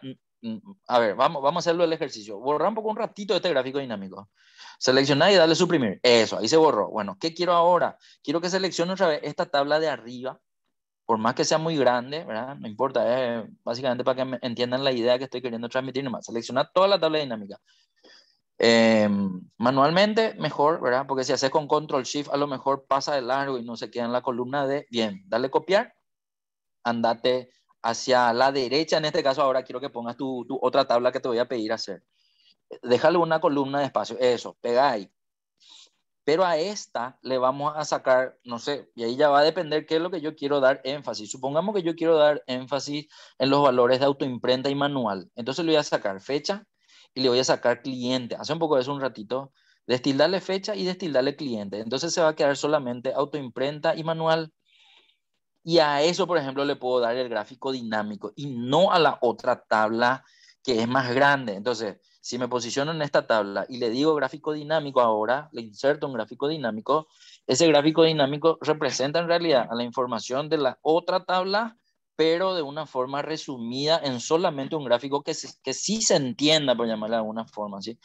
Speaker 1: a ver, vamos, vamos a hacerlo el ejercicio. Borra un poco un ratito este gráfico dinámico. Seleccionar y darle suprimir. Eso, ahí se borró. Bueno, ¿qué quiero ahora? Quiero que seleccione otra vez esta tabla de arriba, por más que sea muy grande, ¿verdad? No importa, es básicamente para que entiendan la idea que estoy queriendo transmitir más. Seleccionar toda la tabla dinámica. Em, manualmente, mejor, ¿verdad? Porque si haces con Control Shift, a lo mejor pasa de largo y no se queda en la columna de bien. Dale copiar, andate hacia la derecha, en este caso ahora quiero que pongas tu, otra tabla que te voy a pedir hacer. Déjale una columna de espacio, eso, pega ahí. Pero a esta le vamos a sacar, no sé, y ahí ya va a depender qué es lo que yo quiero dar énfasis. Supongamos que yo quiero dar énfasis en los valores de autoimprenta y manual. Entonces le voy a sacar fecha y le voy a sacar cliente. Hace un poco de eso un ratito. Destildarle fecha y destildarle cliente. Entonces se va a quedar solamente autoimprenta y manual. Y a eso, por ejemplo, le puedo dar el gráfico dinámico y no a la otra tabla que es más grande. Entonces, si me posiciono en esta tabla y le digo gráfico dinámico ahora, le inserto un gráfico dinámico, ese gráfico dinámico representa en realidad a la información de la otra tabla, pero de una forma resumida en solamente un gráfico que, que sí se entienda, por llamarle de alguna forma. ¿sí?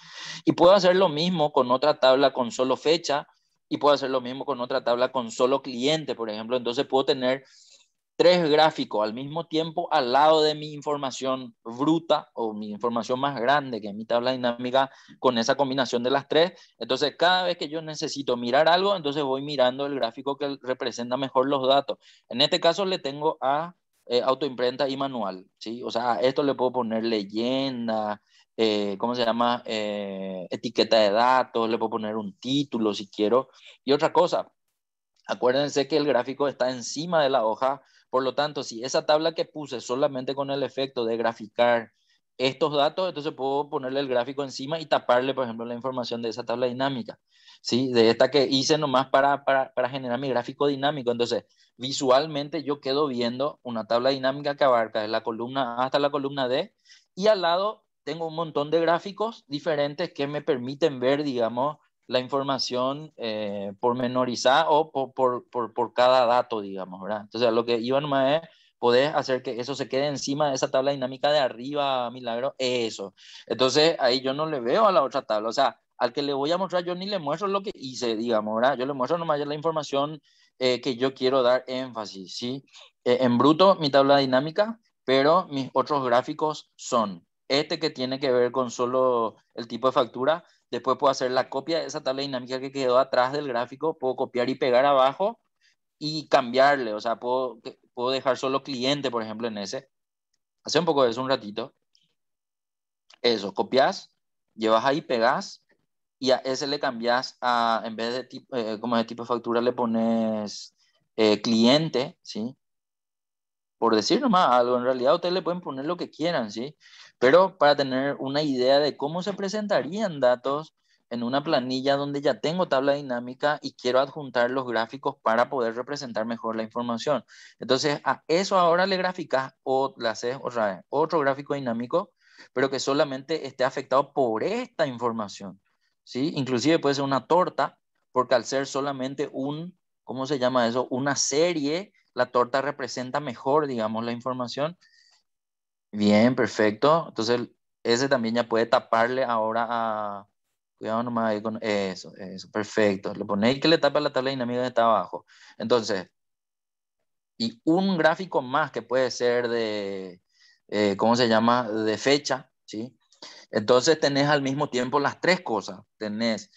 Speaker 1: Y puedo hacer lo mismo con otra tabla con solo fecha, y puedo hacer lo mismo con otra tabla con solo cliente, por ejemplo. Entonces puedo tener tres gráficos al mismo tiempo al lado de mi información bruta o mi información más grande, que es mi tabla dinámica, con esa combinación de las tres. Entonces, cada vez que yo necesito mirar algo, entonces voy mirando el gráfico que representa mejor los datos. En este caso le tengo a eh, autoimprenta y manual, ¿sí? O sea, a esto le puedo poner leyenda, eh, ¿cómo se llama? Eh, etiqueta de datos, le puedo poner un título si quiero. Y otra cosa, acuérdense que el gráfico está encima de la hoja, por lo tanto, si esa tabla que puse solamente con el efecto de graficar estos datos, entonces puedo ponerle el gráfico encima y taparle, por ejemplo, la información de esa tabla dinámica, ¿sí? De esta que hice nomás para, para, para generar mi gráfico dinámico. Entonces, visualmente yo quedo viendo una tabla dinámica que abarca de la columna A hasta la columna D y al lado tengo un montón de gráficos diferentes que me permiten ver, digamos, la información eh, pormenorizada o por, por, por, cada dato, digamos, ¿verdad? Entonces, lo que iba nomás es poder hacer que eso se quede encima de esa tabla dinámica de arriba, milagro, eso. Entonces, ahí yo no le veo a la otra tabla, o sea, al que le voy a mostrar yo ni le muestro lo que hice, digamos, ¿verdad? Yo le muestro nomás la información eh, que yo quiero dar énfasis, ¿sí? Eh, en bruto, mi tabla dinámica, pero mis otros gráficos son este que tiene que ver con solo el tipo de factura, después puedo hacer la copia de esa tabla dinámica que quedó atrás del gráfico, puedo copiar y pegar abajo y cambiarle, o sea, puedo, dejar solo cliente, por ejemplo, en ese. Hace un poco de eso un ratito. Eso, copias, llevas ahí, pegas y a ese le cambias a, en vez de tipo, eh, como de tipo factura, le pones eh, cliente, ¿sí? Por decir nomás algo, en realidad ustedes le pueden poner lo que quieran, ¿sí? pero para tener una idea de cómo se presentarían datos en una planilla donde ya tengo tabla dinámica y quiero adjuntar los gráficos para poder representar mejor la información. Entonces, a eso ahora le graficas o otro gráfico dinámico, pero que solamente esté afectado por esta información. ¿sí? Inclusive puede ser una torta, porque al ser solamente un, ¿cómo se llama eso? Una serie, la torta representa mejor, digamos, la información Bien, perfecto. Entonces, ese también ya puede taparle ahora a... Cuidado nomás ahí con eso, eso, perfecto. Le ponéis que le tapa la tabla dinámica que está abajo. Entonces, y un gráfico más que puede ser de, eh, ¿cómo se llama? De fecha, ¿sí? Entonces tenés al mismo tiempo las tres cosas. Tenés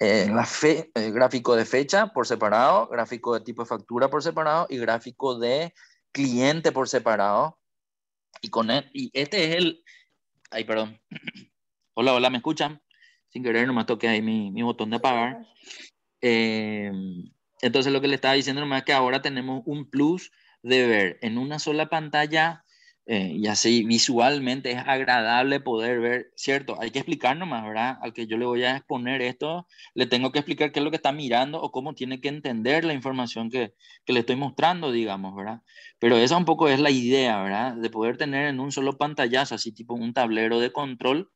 Speaker 1: eh, la el eh, gráfico de fecha por separado, gráfico de tipo de factura por separado y gráfico de cliente por separado, y, con y este es el... Ay, perdón. <clears throat> Hola, hola, ¿me escuchan? Sin querer nomás toqué ahí mi, botón de apagar. Em, entonces lo que le estaba diciendo nomás es que ahora tenemos un plus de ver en una sola pantalla eh, y así visualmente es agradable poder ver, cierto, hay que explicar nomás, ¿verdad? Al que yo le voy a exponer esto, le tengo que explicar qué es lo que está mirando o cómo tiene que entender la información que, le estoy mostrando, digamos, ¿verdad? Pero esa un poco es la idea, ¿verdad? De poder tener en un solo pantallazo, así tipo un tablero de control,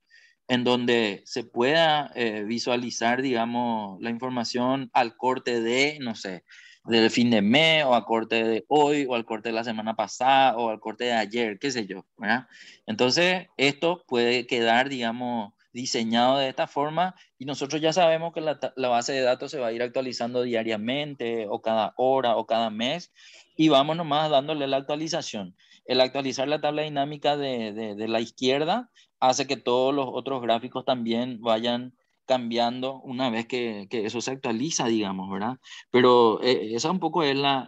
Speaker 1: en donde se pueda eh, visualizar, digamos, la información al corte de, no sé, del fin de mes o al corte de hoy o al corte de la semana pasada o al corte de ayer, qué sé yo, ¿verdad? Entonces, esto puede quedar, digamos, diseñado de esta forma y nosotros ya sabemos que la, base de datos se va a ir actualizando diariamente o cada hora o cada mes y vamos nomás dándole la actualización. El actualizar la tabla dinámica de, de, de la izquierda hace que todos los otros gráficos también vayan cambiando una vez que, eso se actualiza, digamos, ¿verdad? Pero eso eh, esa un poco es la,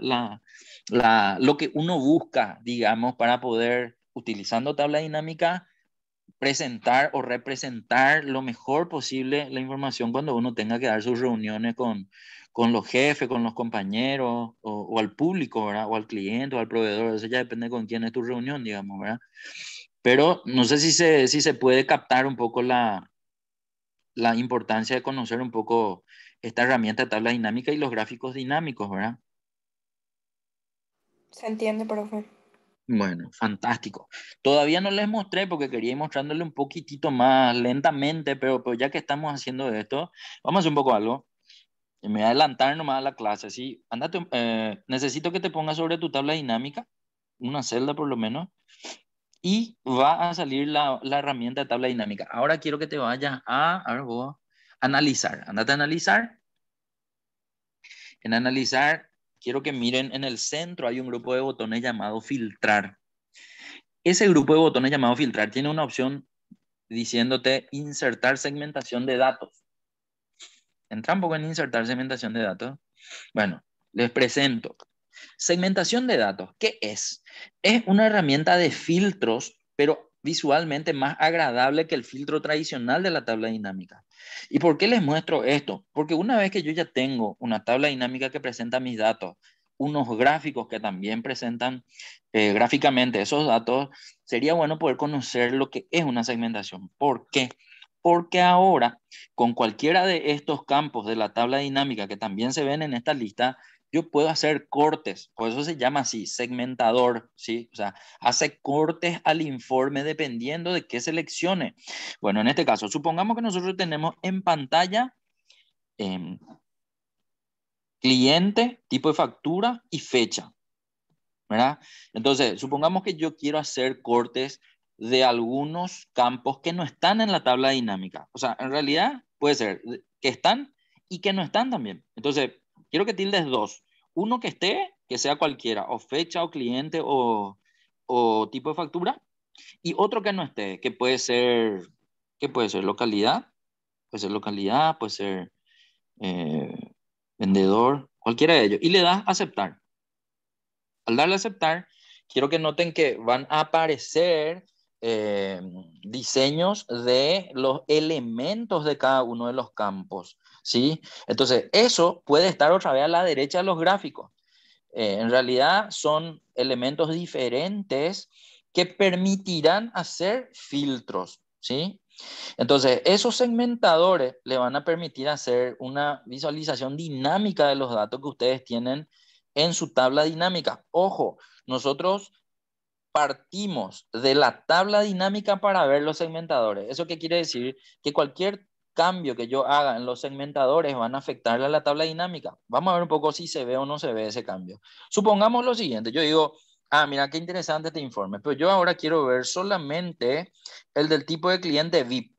Speaker 1: lo que uno busca, digamos, para poder, utilizando tabla dinámica, presentar o representar lo mejor posible la información cuando uno tenga que dar sus reuniones con, con los jefes, con los compañeros o, al público, ¿verdad? O al cliente o al proveedor, eso ya depende con quién es tu reunión, digamos, ¿verdad? Pero no sé si si se puede captar un poco la, la importancia de conocer un poco esta herramienta de tabla dinámica y los gráficos dinámicos, ¿verdad? Se entiende, profe. Bueno, fantástico. Todavía no les mostré porque quería ir mostrándole un poquitito más lentamente, pero, ya que estamos haciendo esto, vamos a hacer un poco algo. Me voy a adelantar nomás a la clase, ¿sí? Andate, eh, necesito que te pongas sobre tu tabla dinámica, una celda por lo menos, y va a salir la, herramienta de tabla dinámica. Ahora quiero que te vayas a, analizar. Andate a analizar. En analizar, quiero que miren en el centro hay un grupo de botones llamado filtrar. Ese grupo de botones llamado filtrar tiene una opción diciéndote insertar segmentación de datos. Entra un poco en insertar segmentación de datos. Bueno, les presento. Segmentación de datos, ¿qué es? Es una herramienta de filtros, pero visualmente más agradable que el filtro tradicional de la tabla dinámica. ¿Y por qué les muestro esto? Porque una vez que yo ya tengo una tabla dinámica que presenta mis datos, unos gráficos que también presentan eh, gráficamente esos datos, sería bueno poder conocer lo que es una segmentación. ¿Por qué? Porque ahora, con cualquiera de estos campos de la tabla dinámica que también se ven en esta lista, yo puedo hacer cortes, por eso se llama así, segmentador, ¿sí? O sea, hace cortes al informe dependiendo de qué seleccione. Bueno, en este caso, supongamos que nosotros tenemos en pantalla em, cliente, tipo de factura y fecha, ¿verdad? Entonces, supongamos que yo quiero hacer cortes de algunos campos que no están en la tabla dinámica. O sea, en realidad puede ser que están y que no están también. Entonces, Quiero que tildes dos. Uno que esté, que sea cualquiera, o fecha, o cliente, o, tipo de factura. Y otro que no esté, que puede ser, que puede ser localidad, puede ser localidad, puede ser eh, vendedor, cualquiera de ellos. Y le das aceptar. Al darle aceptar, quiero que noten que van a aparecer eh, diseños de los elementos de cada uno de los campos, ¿sí? Entonces, eso puede estar otra vez a la derecha de los gráficos. Eh, en realidad son elementos diferentes que permitirán hacer filtros, ¿sí? Entonces, esos segmentadores le van a permitir hacer una visualización dinámica de los datos que ustedes tienen en su tabla dinámica. Ojo, nosotros partimos de la tabla dinámica para ver los segmentadores. ¿Eso qué quiere decir? Que cualquier cambio que yo haga en los segmentadores van a afectar a la tabla dinámica. Vamos a ver un poco si se ve o no se ve ese cambio. Supongamos lo siguiente, yo digo, ah, mira, qué interesante este informe, pero yo ahora quiero ver solamente el del tipo de cliente VIP.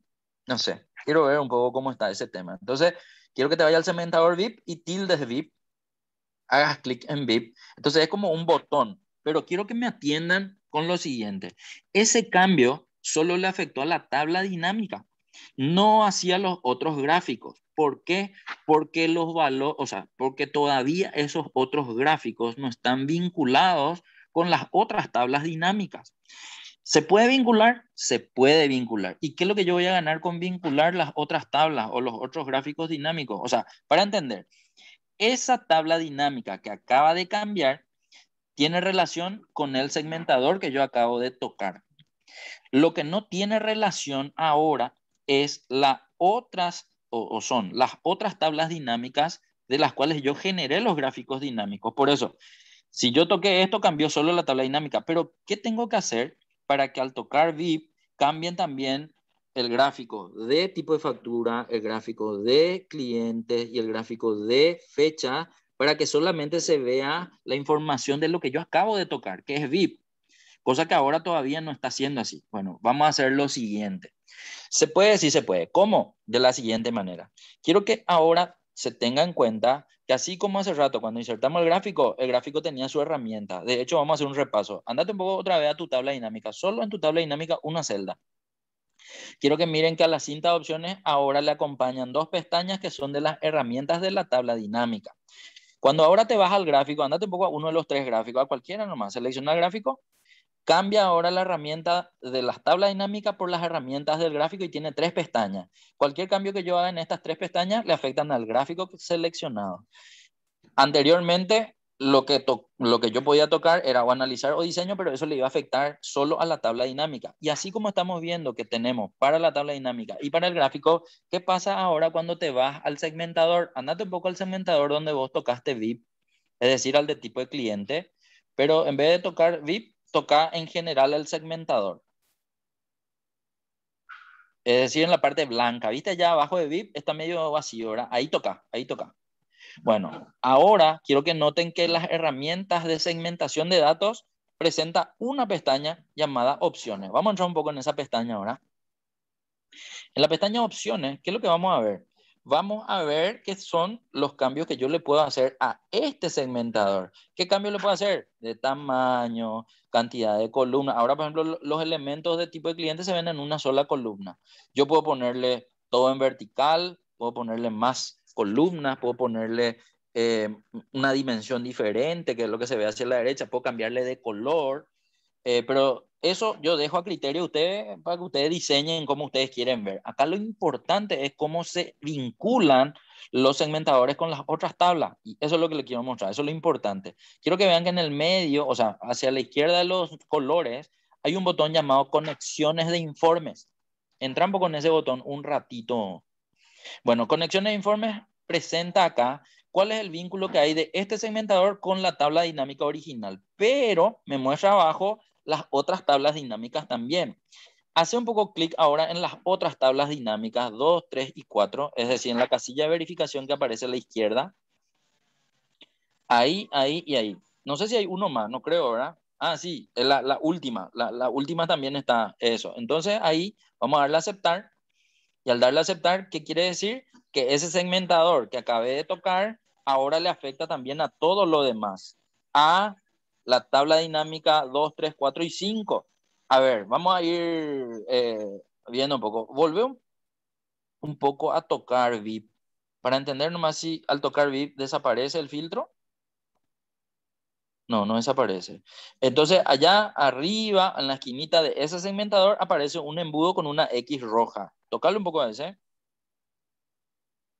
Speaker 1: No sé, quiero ver un poco cómo está ese tema. Entonces, quiero que te vaya al segmentador VIP y tildes VIP, hagas clic en VIP. Entonces, es como un botón, pero quiero que me atiendan con lo siguiente. Ese cambio solo le afectó a la tabla dinámica, no hacia los otros gráficos. ¿Por qué? Porque los valores, o sea, porque todavía esos otros gráficos no están vinculados con las otras tablas dinámicas. ¿Se puede vincular? Se puede vincular. ¿Y qué es lo que yo voy a ganar con vincular las otras tablas o los otros gráficos dinámicos? O sea, para entender, esa tabla dinámica que acaba de cambiar tiene relación con el segmentador que yo acabo de tocar. Lo que no tiene relación ahora es la otras son las otras tablas dinámicas de las cuales yo generé los gráficos dinámicos. Por eso, si yo toqué esto, cambió solo la tabla dinámica. Pero, ¿qué tengo que hacer para que al tocar VIP cambien también el gráfico de tipo de factura, el gráfico de clientes y el gráfico de fecha para que solamente se vea la información de lo que yo acabo de tocar, que es VIP, cosa que ahora todavía no está siendo así. Bueno, vamos a hacer lo siguiente. Se puede, sí se puede. ¿Cómo? De la siguiente manera. Quiero que ahora se tenga en cuenta que así como hace rato cuando insertamos el gráfico, el gráfico tenía su herramienta. De hecho, vamos a hacer un repaso. Andate un poco otra vez a tu tabla dinámica. Solo en tu tabla dinámica una celda. Quiero que miren que a la cinta de opciones ahora le acompañan dos pestañas que son de las herramientas de la tabla dinámica. Cuando ahora te vas al gráfico, andate un poco a uno de los tres gráficos, a cualquiera nomás, selecciona el gráfico, cambia ahora la herramienta de las tablas dinámicas por las herramientas del gráfico y tiene tres pestañas. Cualquier cambio que yo haga en estas tres pestañas le afectan al gráfico seleccionado. Anteriormente, lo que, lo que yo podía tocar era o analizar o diseño, pero eso le iba a afectar solo a la tabla dinámica. Y así como estamos viendo que tenemos para la tabla dinámica y para el gráfico, ¿qué pasa ahora cuando te vas al segmentador? Andate un poco al segmentador donde vos tocaste VIP, es decir, al de tipo de cliente, pero en vez de tocar VIP, toca en general al segmentador. Es decir, en la parte blanca, ¿viste? Ya abajo de VIP está medio vacío, Ahí toca, ahí toca. Bueno, ahora quiero que noten que las herramientas de segmentación de datos presenta una pestaña llamada opciones. Vamos a entrar un poco en esa pestaña ahora. En la pestaña opciones, ¿qué es lo que vamos a ver? Vamos a ver qué son los cambios que yo le puedo hacer a este segmentador. ¿Qué cambio le puedo hacer? De tamaño, cantidad de columnas. Ahora, por ejemplo, los elementos de tipo de cliente se ven en una sola columna. Yo puedo ponerle todo en vertical, puedo ponerle más columnas, puedo ponerle eh, una dimensión diferente, que es lo que se ve hacia la derecha, puedo cambiarle de color, eh, pero eso yo dejo a criterio de ustedes para que ustedes diseñen como ustedes quieren ver. Acá lo importante es cómo se vinculan los segmentadores con las otras tablas. Y eso es lo que les quiero mostrar, eso es lo importante. Quiero que vean que en el medio, o sea, hacia la izquierda de los colores, hay un botón llamado conexiones de informes. Entramos con ese botón un ratito bueno, Conexiones de informes presenta acá cuál es el vínculo que hay de este segmentador con la tabla dinámica original, pero me muestra abajo las otras tablas dinámicas también. Hace un poco clic ahora en las otras tablas dinámicas 2, 3 y 4, es decir, en la casilla de verificación que aparece a la izquierda. Ahí, ahí y ahí. No sé si hay uno más, no creo, ¿verdad? Ah, sí, la, última. La, la, última también está eso. Entonces ahí vamos a darle a aceptar y al darle a aceptar, ¿qué quiere decir? Que ese segmentador que acabé de tocar ahora le afecta también a todo lo demás. A la tabla dinámica 2, 3, 4 y 5. A ver, vamos a ir eh, viendo un poco. Volve un, un, poco a tocar VIP para entender nomás si al tocar VIP desaparece el filtro no, no desaparece. Entonces, allá arriba, en la esquinita de ese segmentador, aparece un embudo con una X roja. Tocarle un poco a ese.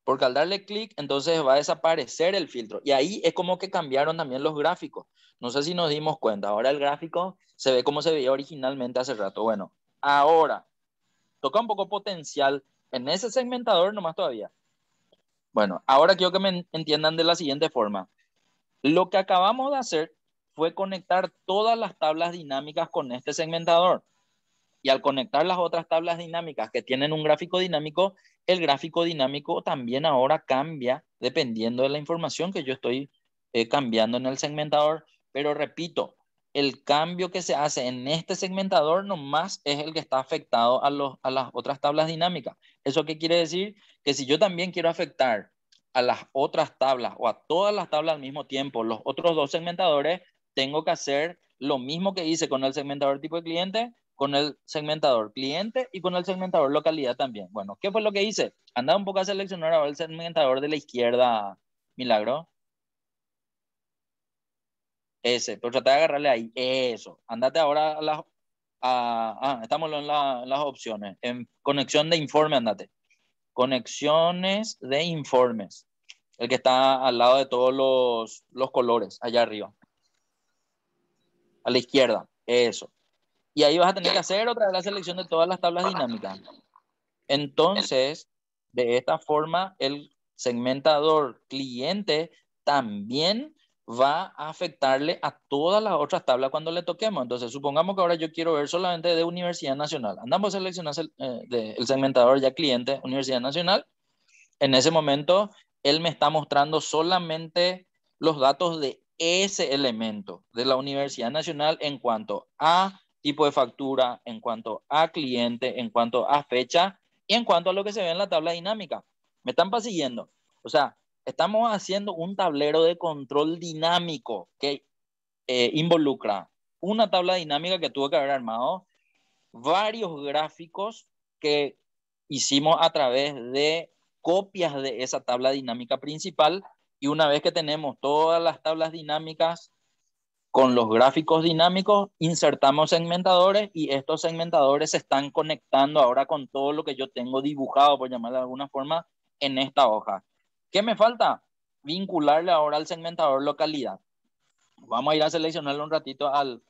Speaker 1: Porque al darle clic, entonces va a desaparecer el filtro. Y ahí es como que cambiaron también los gráficos. No sé si nos dimos cuenta. Ahora el gráfico se ve como se veía originalmente hace rato. Bueno, ahora toca un poco potencial en ese segmentador nomás todavía. Bueno, ahora quiero que me entiendan de la siguiente forma. Lo que acabamos de hacer fue conectar todas las tablas dinámicas con este segmentador. Y al conectar las otras tablas dinámicas que tienen un gráfico dinámico, el gráfico dinámico también ahora cambia dependiendo de la información que yo estoy eh, cambiando en el segmentador. Pero repito, el cambio que se hace en este segmentador nomás es el que está afectado a, a las otras tablas dinámicas. ¿Eso qué quiere decir? Que si yo también quiero afectar a las otras tablas o a todas las tablas al mismo tiempo, los otros dos segmentadores, tengo que hacer lo mismo que hice con el segmentador tipo de cliente, con el segmentador cliente y con el segmentador localidad también. Bueno, ¿qué fue lo que hice? Andaba un poco a seleccionar ahora el segmentador de la izquierda, Milagro. Ese, pero pues traté de agarrarle ahí. Eso. Andate ahora a las... Ah, estamos en, las opciones. En conexión de informe, andate. Conexiones de informes. El que está al lado de todos los, colores, allá arriba. A la izquierda. Eso. Y ahí vas a tener que hacer otra vez la selección de todas las tablas dinámicas. Entonces, de esta forma, el segmentador cliente también va a afectarle a todas las otras tablas cuando le toquemos. Entonces, supongamos que ahora yo quiero ver solamente de Universidad Nacional. Andamos a seleccionar eh, el segmentador ya cliente Universidad Nacional. En ese momento, él me está mostrando solamente los datos de ese elemento de la Universidad Nacional en cuanto a tipo de factura, en cuanto a cliente, en cuanto a fecha y en cuanto a lo que se ve en la tabla dinámica. ¿Me están pasillando. O sea, Estamos haciendo un tablero de control dinámico que eh, involucra una tabla dinámica que tuvo que haber armado, varios gráficos que hicimos a través de copias de esa tabla dinámica principal y una vez que tenemos todas las tablas dinámicas con los gráficos dinámicos, insertamos segmentadores y estos segmentadores se están conectando ahora con todo lo que yo tengo dibujado, por llamarlo de alguna forma, en esta hoja. ¿Qué me falta? Vincularle ahora al segmentador localidad. Vamos a ir a seleccionarle un ratito al,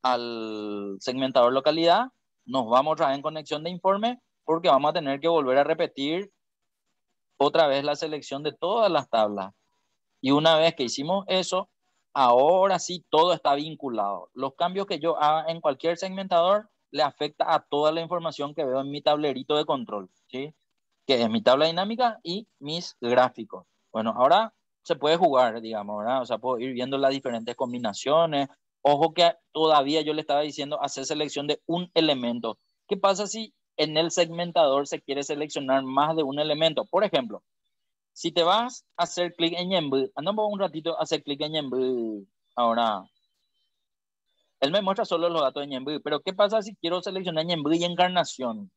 Speaker 1: al segmentador localidad. Nos vamos a traer en conexión de informe porque vamos a tener que volver a repetir otra vez la selección de todas las tablas. Y una vez que hicimos eso, ahora sí todo está vinculado. Los cambios que yo haga en cualquier segmentador le afecta a toda la información que veo en mi tablerito de control. ¿sí? que es mi tabla dinámica y mis gráficos. Bueno, ahora se puede jugar, digamos, O sea, puedo ir viendo las diferentes combinaciones. Ojo que todavía yo le estaba diciendo hacer selección de un elemento. ¿Qué pasa si en el segmentador se quiere seleccionar más de un elemento? Por ejemplo, si te vas a hacer clic en Yembu, andamos un ratito a hacer clic en Yembu. Ahora, él me muestra solo los datos de pero ¿qué pasa si quiero seleccionar en y encarnación?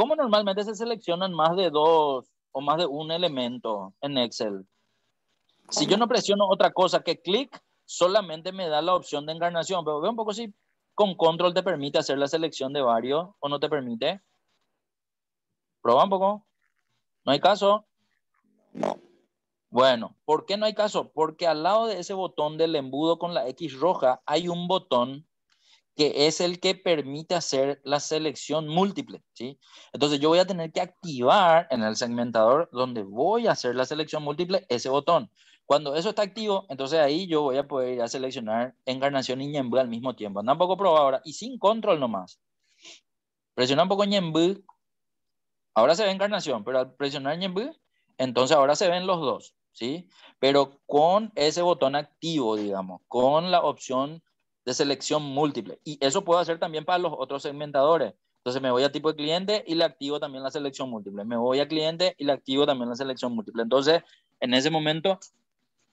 Speaker 1: ¿Cómo normalmente se seleccionan más de dos o más de un elemento en Excel? Si yo no presiono otra cosa que clic, solamente me da la opción de encarnación, pero ve un poco si con control te permite hacer la selección de varios o no te permite. Proba un poco. ¿No hay caso? No. Bueno, ¿por qué no hay caso? Porque al lado de ese botón del embudo con la X roja hay un botón que es el que permite hacer la selección múltiple, ¿sí? Entonces yo voy a tener que activar en el segmentador donde voy a hacer la selección múltiple ese botón. Cuando eso está activo, entonces ahí yo voy a poder ir a seleccionar encarnación y ñembu al mismo tiempo. Anda un poco probado ahora y sin control nomás. Presiona un poco ñembu. Ahora se ve encarnación, pero al presionar ñembu, entonces ahora se ven los dos, ¿sí? Pero con ese botón activo, digamos, con la opción de selección múltiple. Y eso puedo hacer también para los otros segmentadores. Entonces me voy a tipo de cliente y le activo también la selección múltiple. Me voy a cliente y le activo también la selección múltiple. Entonces, en ese momento,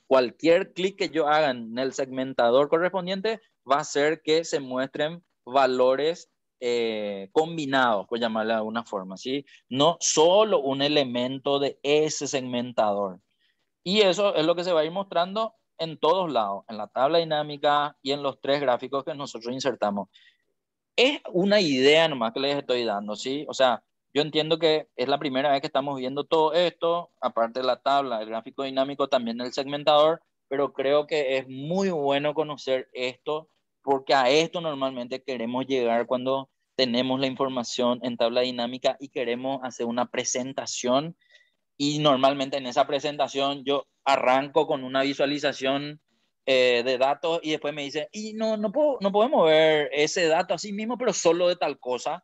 Speaker 1: cualquier clic que yo haga en el segmentador correspondiente va a hacer que se muestren valores eh, combinados, por llamarle de alguna forma, ¿sí? No solo un elemento de ese segmentador. Y eso es lo que se va a ir mostrando en todos lados, en la tabla dinámica y en los tres gráficos que nosotros insertamos. Es una idea nomás que les estoy dando, ¿sí? O sea, yo entiendo que es la primera vez que estamos viendo todo esto, aparte de la tabla, el gráfico dinámico, también el segmentador, pero creo que es muy bueno conocer esto, porque a esto normalmente queremos llegar cuando tenemos la información en tabla dinámica y queremos hacer una presentación y normalmente en esa presentación yo arranco con una visualización eh, de datos y después me dice, y no, no, puedo, no podemos ver ese dato así mismo, pero solo de tal cosa.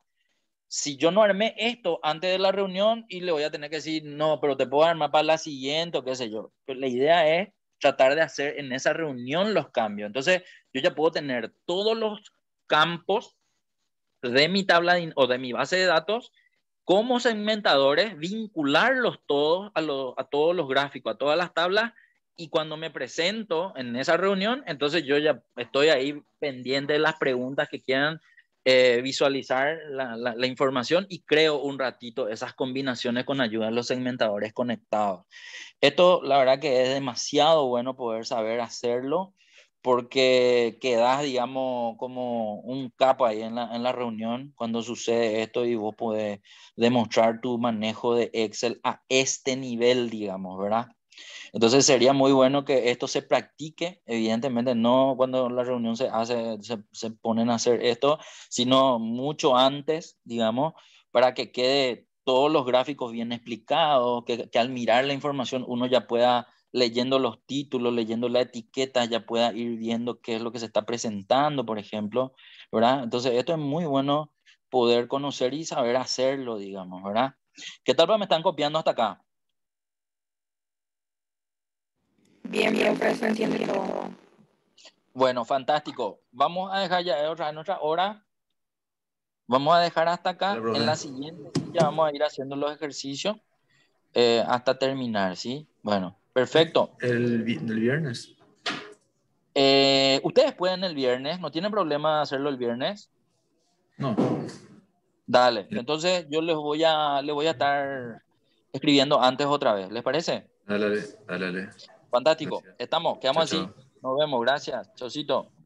Speaker 1: Si yo no armé esto antes de la reunión y le voy a tener que decir, no, pero te puedo armar para la siguiente o qué sé yo. la idea es tratar de hacer en esa reunión los cambios. Entonces, yo ya puedo tener todos los campos de mi tabla o de mi base de datos como segmentadores, vincularlos todos a, todos los gráficos, a todas las tablas, y cuando me presento en esa reunión, entonces yo ya estoy ahí pendiente de las preguntas que quieran eh, visualizar la, la, información y creo un ratito esas combinaciones con ayuda de los segmentadores conectados. Esto, la verdad que es demasiado bueno poder saber hacerlo porque quedas, digamos, como un capo ahí en la, en la, reunión cuando sucede esto y vos podés demostrar tu manejo de Excel a este nivel, digamos, ¿verdad? Entonces sería muy bueno que esto se practique, evidentemente no cuando la reunión se hace, se, se ponen a hacer esto, sino mucho antes, digamos, para que quede todos los gráficos bien explicados, que, que al mirar la información uno ya pueda leyendo los títulos, leyendo la etiqueta, ya pueda ir viendo qué es lo que se está presentando, por ejemplo, ¿verdad? Entonces, esto es muy bueno poder conocer y saber hacerlo, digamos, ¿verdad? ¿Qué tal pues me están copiando hasta acá? Bien, bien, profesor, entiendo. Bueno, fantástico. Vamos a dejar ya eh, otra, en otra hora. Vamos a dejar hasta acá. en la siguiente ya vamos a ir haciendo los ejercicios eh, hasta terminar, ¿sí? Bueno. Perfecto. El, viernes. Eh, ustedes pueden el viernes, no tienen problema hacerlo el viernes. No. Dale, entonces yo les voy a, les voy a estar escribiendo antes otra vez, ¿les parece? Dale, dale. Fantástico, estamos, quedamos así. Nos vemos, gracias. Chocito.